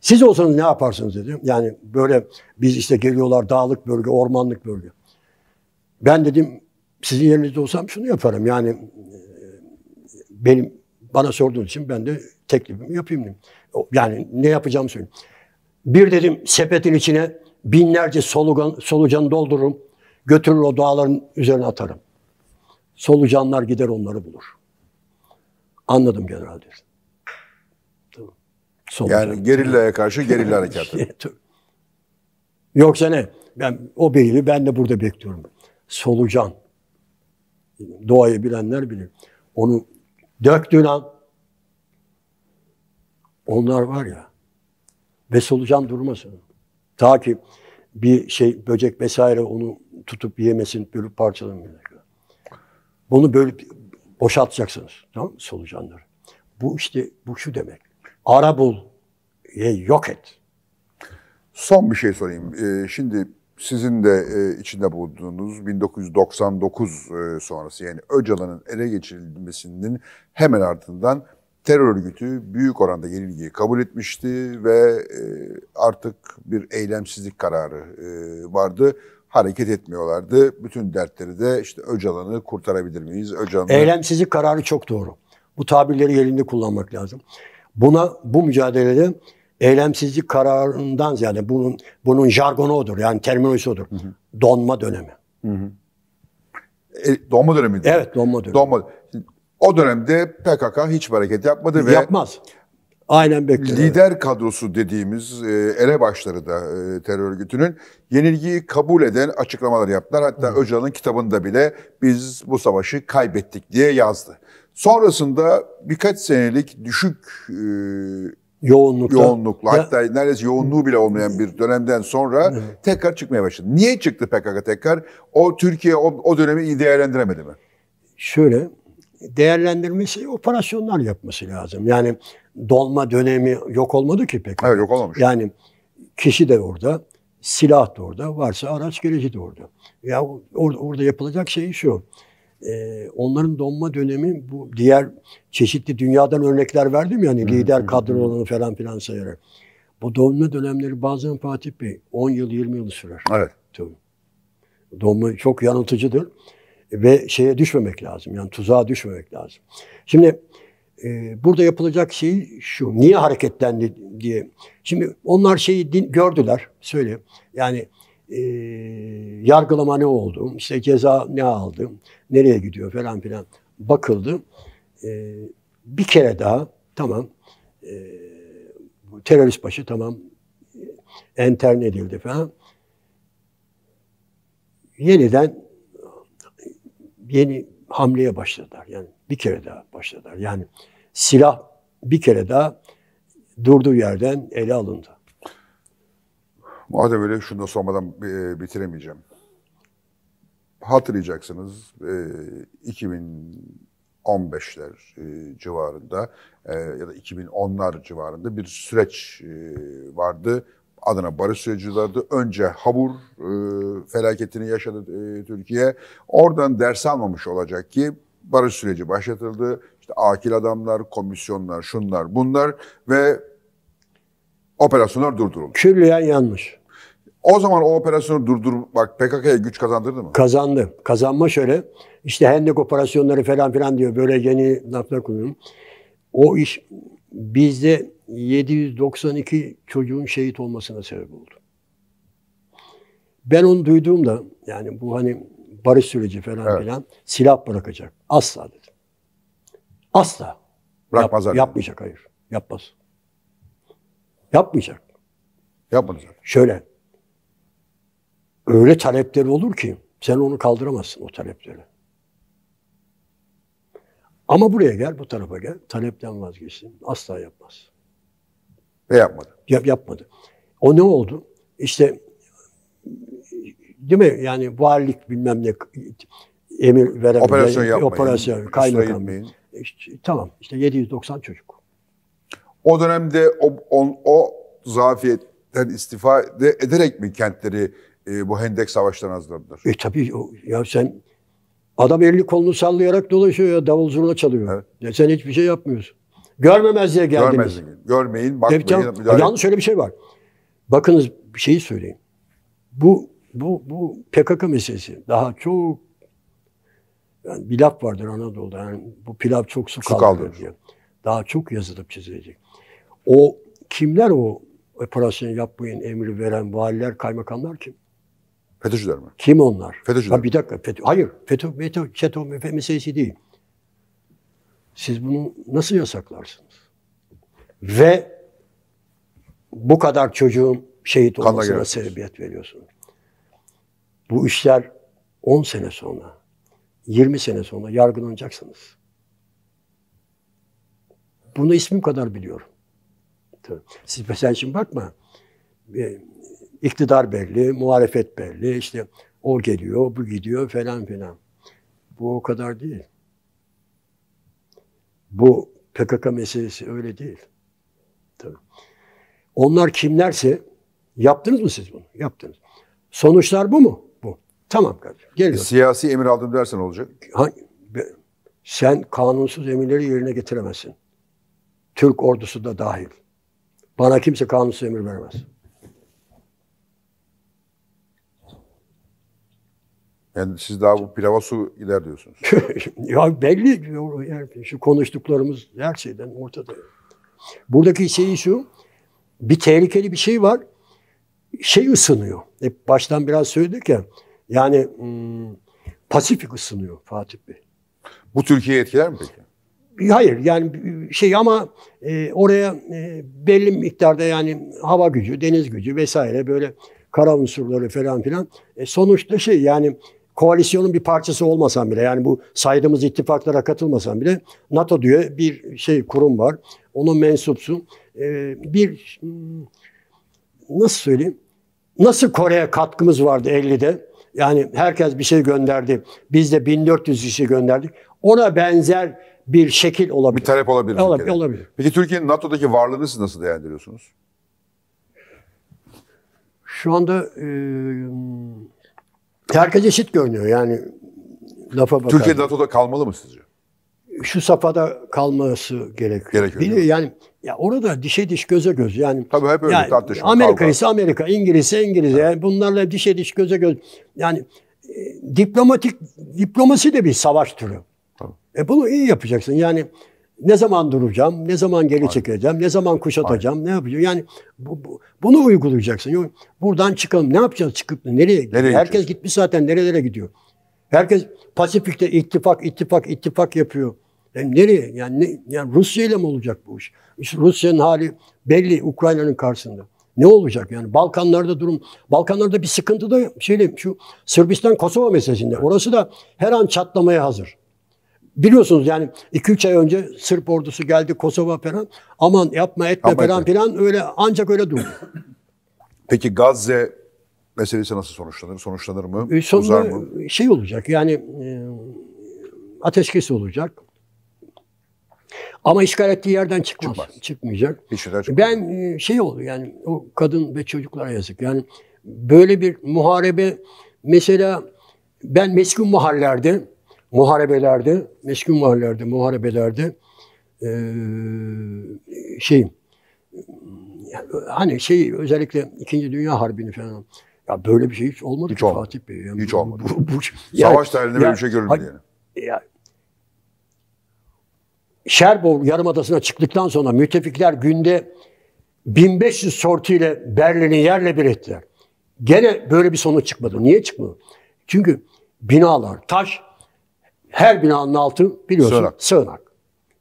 Siz olsanız ne yaparsınız dedi. Yani böyle biz işte geliyorlar dağlık bölge, ormanlık bölge. Ben dedim sizin yerinizde olsam şunu yaparım. Yani e, benim bana sorduğun için ben de teklifimi yapayım dedim. Yani ne yapacağımı söyleyeyim. Bir dedim sepetin içine binlerce solucan, solucan doldururum. Götürür o dağların üzerine atarım. Solucanlar gider onları bulur. Anladım general diyor. Solucan. Yani gerillaya karşı gerilla harekatı. Yoksa ne? Ben o beyli ben de burada bekliyorum. Solucan. Doğayı bilenler bilir. Onu döktüğün an onlar var ya ve solucan durmasın. Ta ki bir şey böcek vesaire onu tutup yemesin, bölüp parçalamayacak. Bunu böyle boşaltacaksınız. Tamam mı? Solucanları. Bu işte bu şu demek. Ara bul, yok et. Son bir şey sorayım. Ee, şimdi sizin de e, içinde bulunduğunuz 1999 e, sonrası yani Öcalan'ın ele geçirilmesinin hemen ardından terör örgütü büyük oranda yenilgiyi kabul etmişti ve e, artık bir eylemsizlik kararı e, vardı. Hareket etmiyorlardı. Bütün dertleri de işte Öcalan'ı kurtarabilir miyiz? Öcalan'ı... Eylemsizlik kararı çok doğru. Bu tabirleri yerinde kullanmak lazım. Buna bu mücadelede eylemsizlik kararından ziyade bunun bunun jargonu odur. Yani terminolojisi odur. Hı hı. Donma dönemi. Hı hı. E, donma dönemi. Evet, donma dönemi. Donma. O dönemde PKK hiç hareket yapmadı ve Yapmaz. Aynen bekliyorum. Lider kadrosu dediğimiz e, elebaşları da e, terör örgütünün yenilgiyi kabul eden açıklamalar yaptılar. Hatta Hı. Öcalan'ın kitabında bile biz bu savaşı kaybettik diye yazdı. Sonrasında birkaç senelik düşük e, yoğunlukla, yoğunlukla ya, hatta neredeyse yoğunluğu bile olmayan bir dönemden sonra hı. tekrar çıkmaya başladı. Niye çıktı PKK tekrar? O Türkiye o, o dönemi iyi değerlendiremedi mi? Şöyle, değerlendirmesi, şey operasyonlar yapması lazım. Yani dolma dönemi yok olmadı ki pek. Evet yok olmamış. Yani kişi de orada, silah da orada, varsa araç gereci de orada. Ya orada, orada yapılacak şey şu. E, onların donma dönemi bu diğer çeşitli dünyadan örnekler verdim yani hmm, lider kadrolarını falan filan sayarak. Bu donma dönemleri bazen Fatih Bey 10 yıl 20 yıl sürer. Evet. Tabii. Donma çok yanıltıcıdır ve şeye düşmemek lazım. Yani tuzağa düşmemek lazım. Şimdi e, burada yapılacak şey şu. Niye hareketlendi diye. Şimdi onlar şeyi din, gördüler. Söyle. Yani e, yargılama ne oldu? İşte ceza ne aldı? Nereye gidiyor falan filan. Bakıldı. E, bir kere daha tamam e, terörist başı tamam entern edildi falan. Yeniden yeni hamleye başladılar. Yani bir kere daha başladılar. Yani silah bir kere daha durduğu yerden ele alındı. Madem öyle şunu da sormadan e, bitiremeyeceğim. Hatırlayacaksınız 2015'ler e, e, civarında ya da 2010'lar civarında bir süreç vardı adına barış süreci vardı Önce Habur e, felaketini yaşadı e, Türkiye. Oradan ders almamış olacak ki barış süreci başlatıldı. İşte akil adamlar, komisyonlar, şunlar, bunlar ve operasyonlar durduruldu. Külliyen yanmış. O zaman o operasyonu durdurmak PKK'ya güç kazandırdı mı? Kazandı. Kazanma şöyle. İşte Hendek operasyonları falan filan diyor. Böyle yeni laflar kullanıyorum. O iş bizde 792 çocuğun şehit olmasına sebep oldu. Ben onu duyduğumda yani bu hani barış süreci falan evet. filan silah bırakacak. Asla dedim. Asla. Bırakmaz Yap, yapmayacak hayır. Yapmaz. Yapmayacak. Yapmayacak. Şöyle. Öyle talepleri olur ki sen onu kaldıramazsın o talepleri. Ama buraya gel, bu tarafa gel. Talepten vazgeçsin. Asla yapmaz. Ve yapmadı. Yap, yapmadı. O ne oldu? İşte değil mi? Yani varlık bilmem ne emir veren operasyon yapmayın. Operasyon kaymakam. İşte, tamam. İşte 790 çocuk. O dönemde o, on, o zafiyetten istifa ederek mi kentleri e, bu hendek savaştan hazırladılar? E tabii ya sen adam elini kolunu sallayarak dolaşıyor ya davul zurna çalıyor. Evet. Ya sen hiçbir şey yapmıyorsun. Görmemezliğe geldiniz. Görmezlik. Görmeyin, bakmayın. Can, Yalnız şöyle bir şey var. Bakınız bir şeyi söyleyeyim. Bu bu bu PKK meselesi daha çok yani bir laf vardır Anadolu'da. Yani bu pilav çok su, su kaldırır diye. Daha çok yazılıp çizilecek. O kimler o operasyon yapmayın emri veren valiler, kaymakamlar kim? FETÖ'cüler mi? Kim onlar? FETÖ'cüler. bir dakika. FETÖ. Hayır. FETÖ, FETÖ, FETÖ, FETÖ meselesi değil. Siz bunu nasıl yasaklarsınız? Ve bu kadar çocuğun şehit olmasına sebebiyet veriyorsunuz. Bu işler 10 sene sonra, 20 sene sonra yargılanacaksınız. Bunu ismim kadar biliyorum. Siz mesela şimdi bakma. E, iktidar belli, muhalefet belli. işte o geliyor, bu gidiyor falan filan. Bu o kadar değil. Bu PKK meselesi öyle değil. Tabii. Onlar kimlerse yaptınız mı siz bunu? Yaptınız. Sonuçlar bu mu? Bu. Tamam kardeşim. Geliyorum. Siyasi emir aldım dersen olacak. Hangi? Sen kanunsuz emirleri yerine getiremezsin. Türk ordusu da dahil. Bana kimse kanunsuz emir vermez. Yani siz daha bu pilava su gider diyorsunuz. ya belli yani şu konuştuklarımız her şeyden ortada. Buradaki şey şu, bir tehlikeli bir şey var. Şey ısınıyor. Hep baştan biraz söyledik ya. Yani hmm, Pasifik ısınıyor Fatih Bey. Bu Türkiye etkiler mi peki? Hayır yani şey ama e, oraya e, belli miktarda yani hava gücü, deniz gücü vesaire böyle kara unsurları falan filan. E, sonuçta şey yani koalisyonun bir parçası olmasam bile yani bu saydığımız ittifaklara katılmasan bile NATO diye bir şey kurum var. Onun mensupsun. Ee, bir hmm, nasıl söyleyeyim? Nasıl Kore'ye katkımız vardı 50'de? Yani herkes bir şey gönderdi. Biz de 1400 kişi gönderdik. Ona benzer bir şekil olabilir. Bir talep olabilir. Olabilir. olabilir. Peki Türkiye'nin NATO'daki varlığını siz nasıl değerlendiriyorsunuz? Şu anda e, herkes eşit görünüyor yani lafa bakar. Türkiye NATO'da kalmalı mı sizce? Şu safhada kalması gerekiyor. Gerekiyor. Bilir, yani ya orada dişe diş göze göz yani. Tabii hep öyle yani, tartışma. Amerika ise Amerika, İngiliz ise İngiliz. Evet. Yani bunlarla dişe diş göze göz. Yani e, diplomatik diplomasi de bir savaş türü. Tabii. E bunu iyi yapacaksın. Yani ne zaman duracağım, ne zaman geri Aynen. çekileceğim, ne zaman kuşatacağım, Aynen. ne yapacağım? Yani bu, bu, bunu uygulayacaksın. Yani buradan çıkalım. Ne yapacağız çıkıp nereye? nereye Herkes gitmiş zaten nerelere gidiyor. Herkes Pasifik'te ittifak, ittifak, ittifak yapıyor. Yani nereye? Yani, ne, yani Rusya ile mi olacak bu iş? İşte Rusya'nın hali belli Ukrayna'nın karşısında. Ne olacak yani? Balkanlarda durum, Balkanlarda bir sıkıntı da Şöyle şu Sırbistan Kosova meselesinde. Orası da her an çatlamaya hazır biliyorsunuz yani 2-3 ay önce Sırp ordusu geldi Kosova falan. Aman yapma etme Ama falan filan öyle ancak öyle durdu. Peki Gazze meselesi nasıl sonuçlanır? Sonuçlanır mı? E, Uzar mı? şey olacak yani e, ateşkes olacak. Ama işgal ettiği yerden çıkmaz. çıkmaz. Çıkmayacak. Hiçbirden Ben e, şey oldu yani o kadın ve çocuklara yazık. Yani böyle bir muharebe mesela ben meskun mahallerde muharebelerde, meşgul mahallelerde, muharebelerde ee, e, şey hani şey özellikle İkinci Dünya Harbi'ni falan ya böyle bir şey hiç olmadı hiç ki olmadı. Fatih Bey. Yani hiç bu, olmadı. Bu, bu, bu, Savaş tarihinde böyle bir şey görülmedi yani. Ya, Şerbov Yarımadası'na çıktıktan sonra müttefikler günde 1500 sortiyle Berlin'i yerle bir ettiler. Gene böyle bir sonuç çıkmadı. Niye çıkmadı? Çünkü binalar, taş, her binanın altı biliyorsun sığınak. sığınak.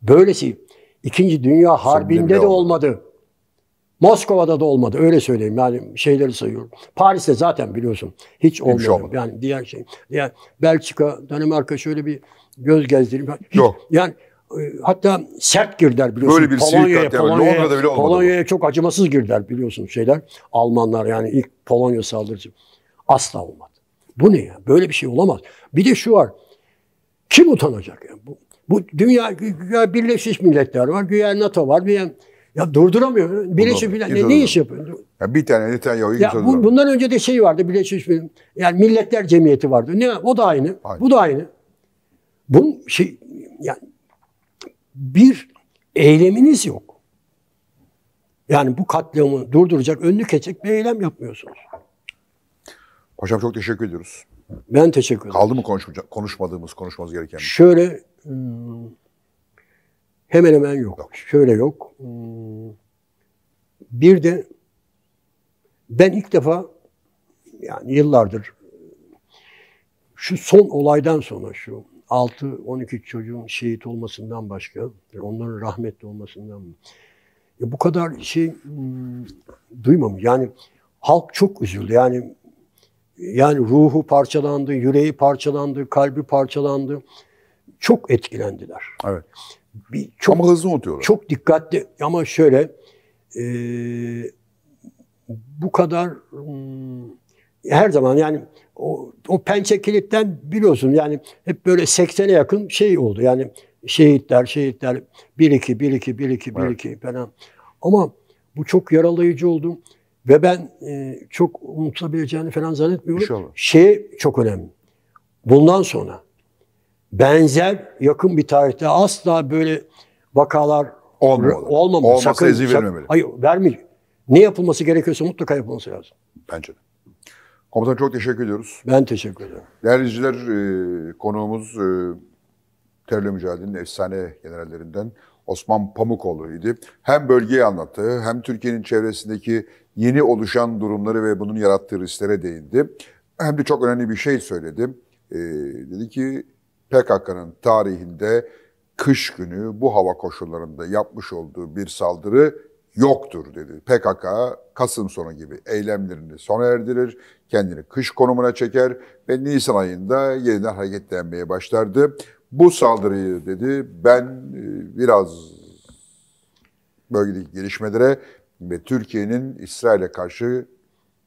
Böylesi İkinci Dünya Harbi'nde de olmadı. Moskova'da da olmadı. Öyle söyleyeyim. Yani şeyleri sayıyorum. Paris'te zaten biliyorsun hiç olmadı. Hiç olmadı. Yani diğer şey. Yani Belçika, Danimarka şöyle bir göz gezdireyim. Hiç, Yok. Yani e, hatta sert girdiler biliyorsun. Böyle bir Polonya'ya, Polonya'ya, Londra'da bile olmadı. Polonya'ya çok acımasız girdiler biliyorsun şeyler. Almanlar yani ilk Polonya saldırısı. Asla olmadı. Bu ne ya? Böyle bir şey olamaz. Bir de şu var. Kim utanacak? Yani bu, bu dünya güya Birleşmiş Milletler var, güya NATO var. Güya, ya durduramıyor. Birleşmiş Milletler ne iş yapıyor? Ya bir tane Netanyahu'yu ya bu, bundan önce de şey vardı Birleşmiş Milletler. Yani Milletler Cemiyeti vardı. Ne o da aynı. aynı. Bu da aynı. Bu şey yani bir eyleminiz yok. Yani bu katliamı durduracak, önünü kesecek bir eylem yapmıyorsunuz. Hocam çok teşekkür ediyoruz. Ben teşekkür ederim. Kaldı mı konuşmadığımız, konuşmamız gereken? Şöyle ıı, hemen hemen yok. yok. Şöyle yok. Bir de ben ilk defa yani yıllardır şu son olaydan sonra şu 6-12 çocuğun şehit olmasından başka, onların rahmetli olmasından ya bu kadar şey ıı, duymam Yani halk çok üzüldü. Yani yani ruhu parçalandı, yüreği parçalandı, kalbi parçalandı. Çok etkilendiler. Evet. Bir, çok, ama hızlı unutuyorlar. Çok dikkatli ama şöyle e, bu kadar hmm, her zaman yani o, o pençe kilitten biliyorsun yani hep böyle 80'e yakın şey oldu. Yani şehitler, şehitler 1-2, 1-2, 1-2, 1-2 falan. Ama bu çok yaralayıcı oldu. Ve ben e, çok unutulabileceğini falan zannetmiyorum. Şey, şey çok önemli. Bundan sonra benzer yakın bir tarihte asla böyle vakalar olmamalı. olmamalı. Olmasa sakın, izin vermemeli. Hayır vermeyecek. Ne yapılması gerekiyorsa mutlaka yapılması lazım. Bence de. Komutan çok teşekkür ediyoruz. Ben teşekkür ederim. Değerli izleyiciler, e, konuğumuz e, terörle mücadelenin efsane generallerinden Osman Pamukoğlu idi. Hem bölgeyi anlattı, hem Türkiye'nin çevresindeki yeni oluşan durumları ve bunun yarattığı risklere değindi. Hem de çok önemli bir şey söyledi. E, dedi ki PKK'nın tarihinde kış günü bu hava koşullarında yapmış olduğu bir saldırı yoktur dedi. PKK Kasım sonu gibi eylemlerini sona erdirir, kendini kış konumuna çeker ve Nisan ayında yeniden hareketlenmeye başlardı. Bu saldırıyı dedi ben e, biraz bölgedeki gelişmelere ve Türkiye'nin İsrail'e karşı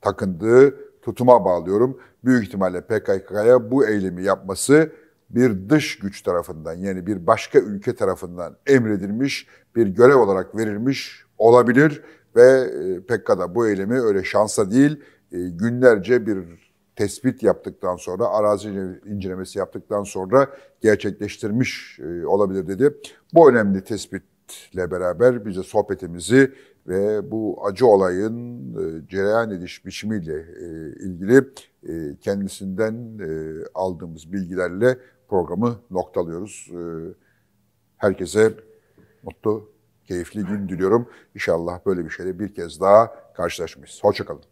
takındığı tutuma bağlıyorum. Büyük ihtimalle PKK'ya bu eylemi yapması bir dış güç tarafından yani bir başka ülke tarafından emredilmiş bir görev olarak verilmiş olabilir ve e, PKK'da bu eylemi öyle şansa değil e, günlerce bir tespit yaptıktan sonra arazi incelemesi yaptıktan sonra gerçekleştirmiş e, olabilir dedi. Bu önemli tespitle beraber bize sohbetimizi ve bu acı olayın e, cereyan ediş biçimiyle e, ilgili e, kendisinden e, aldığımız bilgilerle programı noktalıyoruz. herkese mutlu, keyifli gün diliyorum. İnşallah böyle bir şeyle bir kez daha karşılaşmayız. Hoşçakalın.